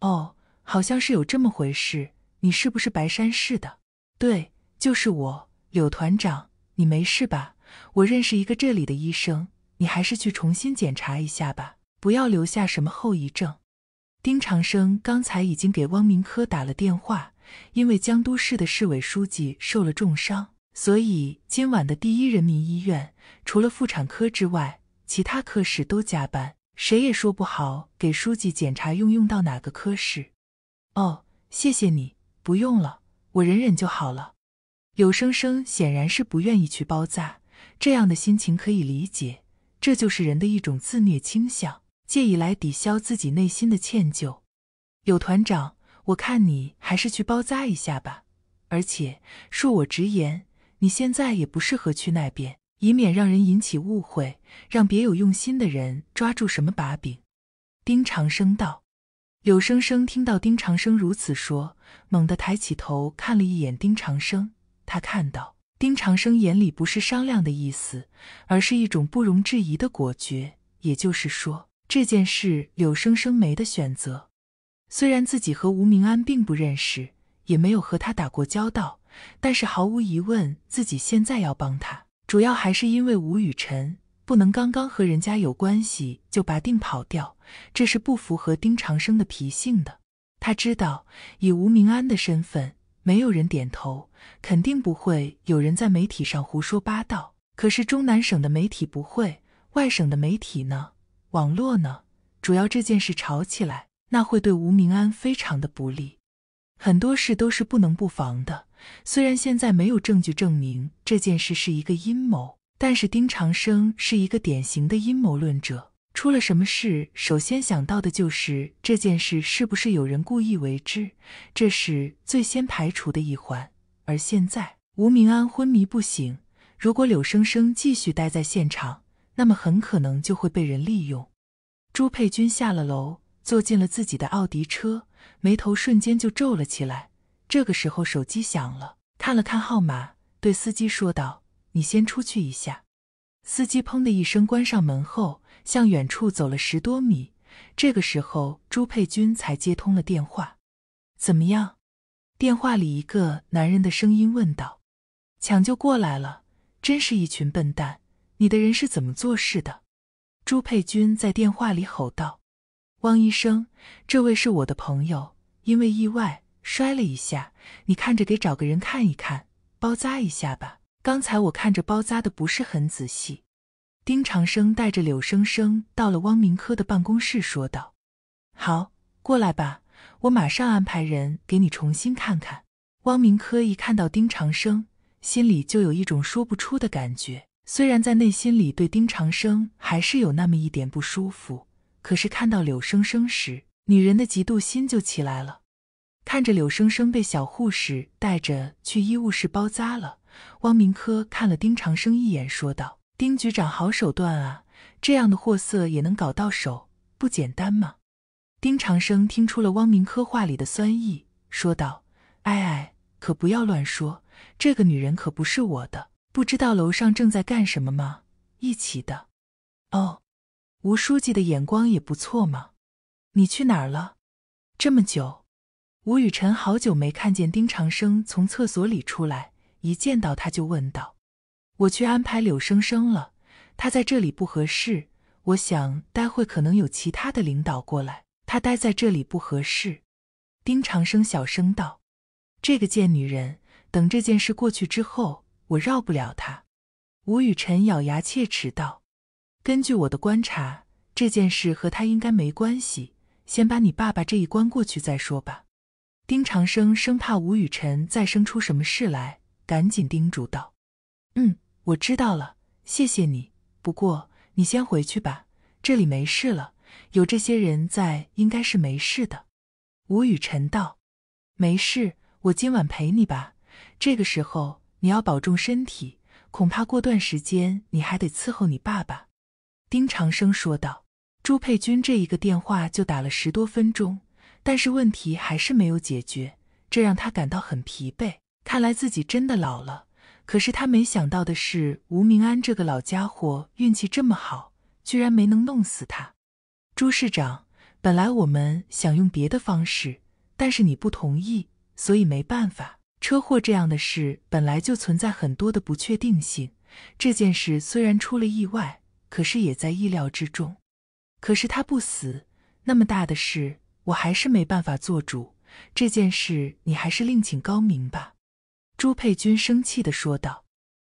哦。”好像是有这么回事。你是不是白山市的？对，就是我，柳团长。你没事吧？我认识一个这里的医生，你还是去重新检查一下吧，不要留下什么后遗症。丁长生刚才已经给汪明科打了电话，因为江都市的市委书记受了重伤，所以今晚的第一人民医院除了妇产科之外，其他科室都加班，谁也说不好给书记检查用用到哪个科室。哦，谢谢你，不用了，我忍忍就好了。柳生生显然是不愿意去包扎，这样的心情可以理解，这就是人的一种自虐倾向，借以来抵消自己内心的歉疚。柳团长，我看你还是去包扎一下吧。而且，恕我直言，你现在也不适合去那边，以免让人引起误会，让别有用心的人抓住什么把柄。丁长生道。柳生生听到丁长生如此说，猛地抬起头看了一眼丁长生。他看到丁长生眼里不是商量的意思，而是一种不容置疑的果决。也就是说，这件事柳生生没得选择。虽然自己和吴明安并不认识，也没有和他打过交道，但是毫无疑问，自己现在要帮他，主要还是因为吴雨辰。不能刚刚和人家有关系就拔腚跑掉，这是不符合丁长生的脾性的。他知道以吴明安的身份，没有人点头，肯定不会有人在媒体上胡说八道。可是中南省的媒体不会，外省的媒体呢？网络呢？主要这件事吵起来，那会对吴明安非常的不利。很多事都是不能不防的。虽然现在没有证据证明这件事是一个阴谋。但是丁长生是一个典型的阴谋论者，出了什么事，首先想到的就是这件事是不是有人故意为之，这是最先排除的一环。而现在吴明安昏迷不醒，如果柳生生继续待在现场，那么很可能就会被人利用。朱佩君下了楼，坐进了自己的奥迪车，眉头瞬间就皱了起来。这个时候手机响了，看了看号码，对司机说道。你先出去一下。司机砰的一声关上门后，向远处走了十多米。这个时候，朱佩君才接通了电话。“怎么样？”电话里一个男人的声音问道。“抢救过来了，真是一群笨蛋！你的人是怎么做事的？”朱佩君在电话里吼道。“汪医生，这位是我的朋友，因为意外摔了一下，你看着给找个人看一看，包扎一下吧。”刚才我看着包扎的不是很仔细。丁长生带着柳生生到了汪明科的办公室，说道：“好，过来吧，我马上安排人给你重新看看。”汪明科一看到丁长生，心里就有一种说不出的感觉。虽然在内心里对丁长生还是有那么一点不舒服，可是看到柳生生时，女人的嫉妒心就起来了。看着柳生生被小护士带着去医务室包扎了。汪明科看了丁长生一眼，说道：“丁局长，好手段啊！这样的货色也能搞到手，不简单吗？”丁长生听出了汪明科话里的酸意，说道：“哎哎，可不要乱说，这个女人可不是我的。不知道楼上正在干什么吗？一起的。”“哦，吴书记的眼光也不错嘛。”“你去哪儿了？这么久？”吴雨辰好久没看见丁长生从厕所里出来。一见到他，就问道：“我去安排柳生生了，他在这里不合适。我想待会可能有其他的领导过来，他待在这里不合适。”丁长生小声道：“这个贱女人，等这件事过去之后，我饶不了她。”吴雨辰咬牙切齿道：“根据我的观察，这件事和他应该没关系。先把你爸爸这一关过去再说吧。”丁长生生怕吴雨辰再生出什么事来。赶紧叮嘱道：“嗯，我知道了，谢谢你。不过你先回去吧，这里没事了，有这些人在，应该是没事的。”吴雨辰道：“没事，我今晚陪你吧。这个时候你要保重身体，恐怕过段时间你还得伺候你爸爸。”丁长生说道。朱佩君这一个电话就打了十多分钟，但是问题还是没有解决，这让他感到很疲惫。看来自己真的老了，可是他没想到的是，吴明安这个老家伙运气这么好，居然没能弄死他。朱市长，本来我们想用别的方式，但是你不同意，所以没办法。车祸这样的事本来就存在很多的不确定性，这件事虽然出了意外，可是也在意料之中。可是他不死，那么大的事，我还是没办法做主。这件事你还是另请高明吧。朱佩君生气地说道：“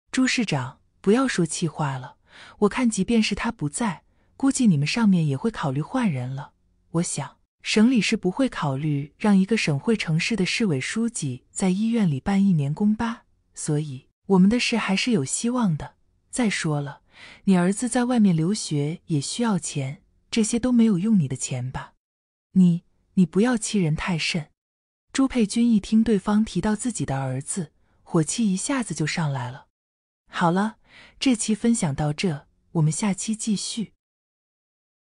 朱市长，不要说气话了。我看，即便是他不在，估计你们上面也会考虑换人了。我想，省里是不会考虑让一个省会城市的市委书记在医院里办一年公吧？所以，我们的事还是有希望的。再说了，你儿子在外面留学也需要钱，这些都没有用你的钱吧？你，你不要欺人太甚。”朱佩君一听对方提到自己的儿子，火气一下子就上来了。好了，这期分享到这，我们下期继续。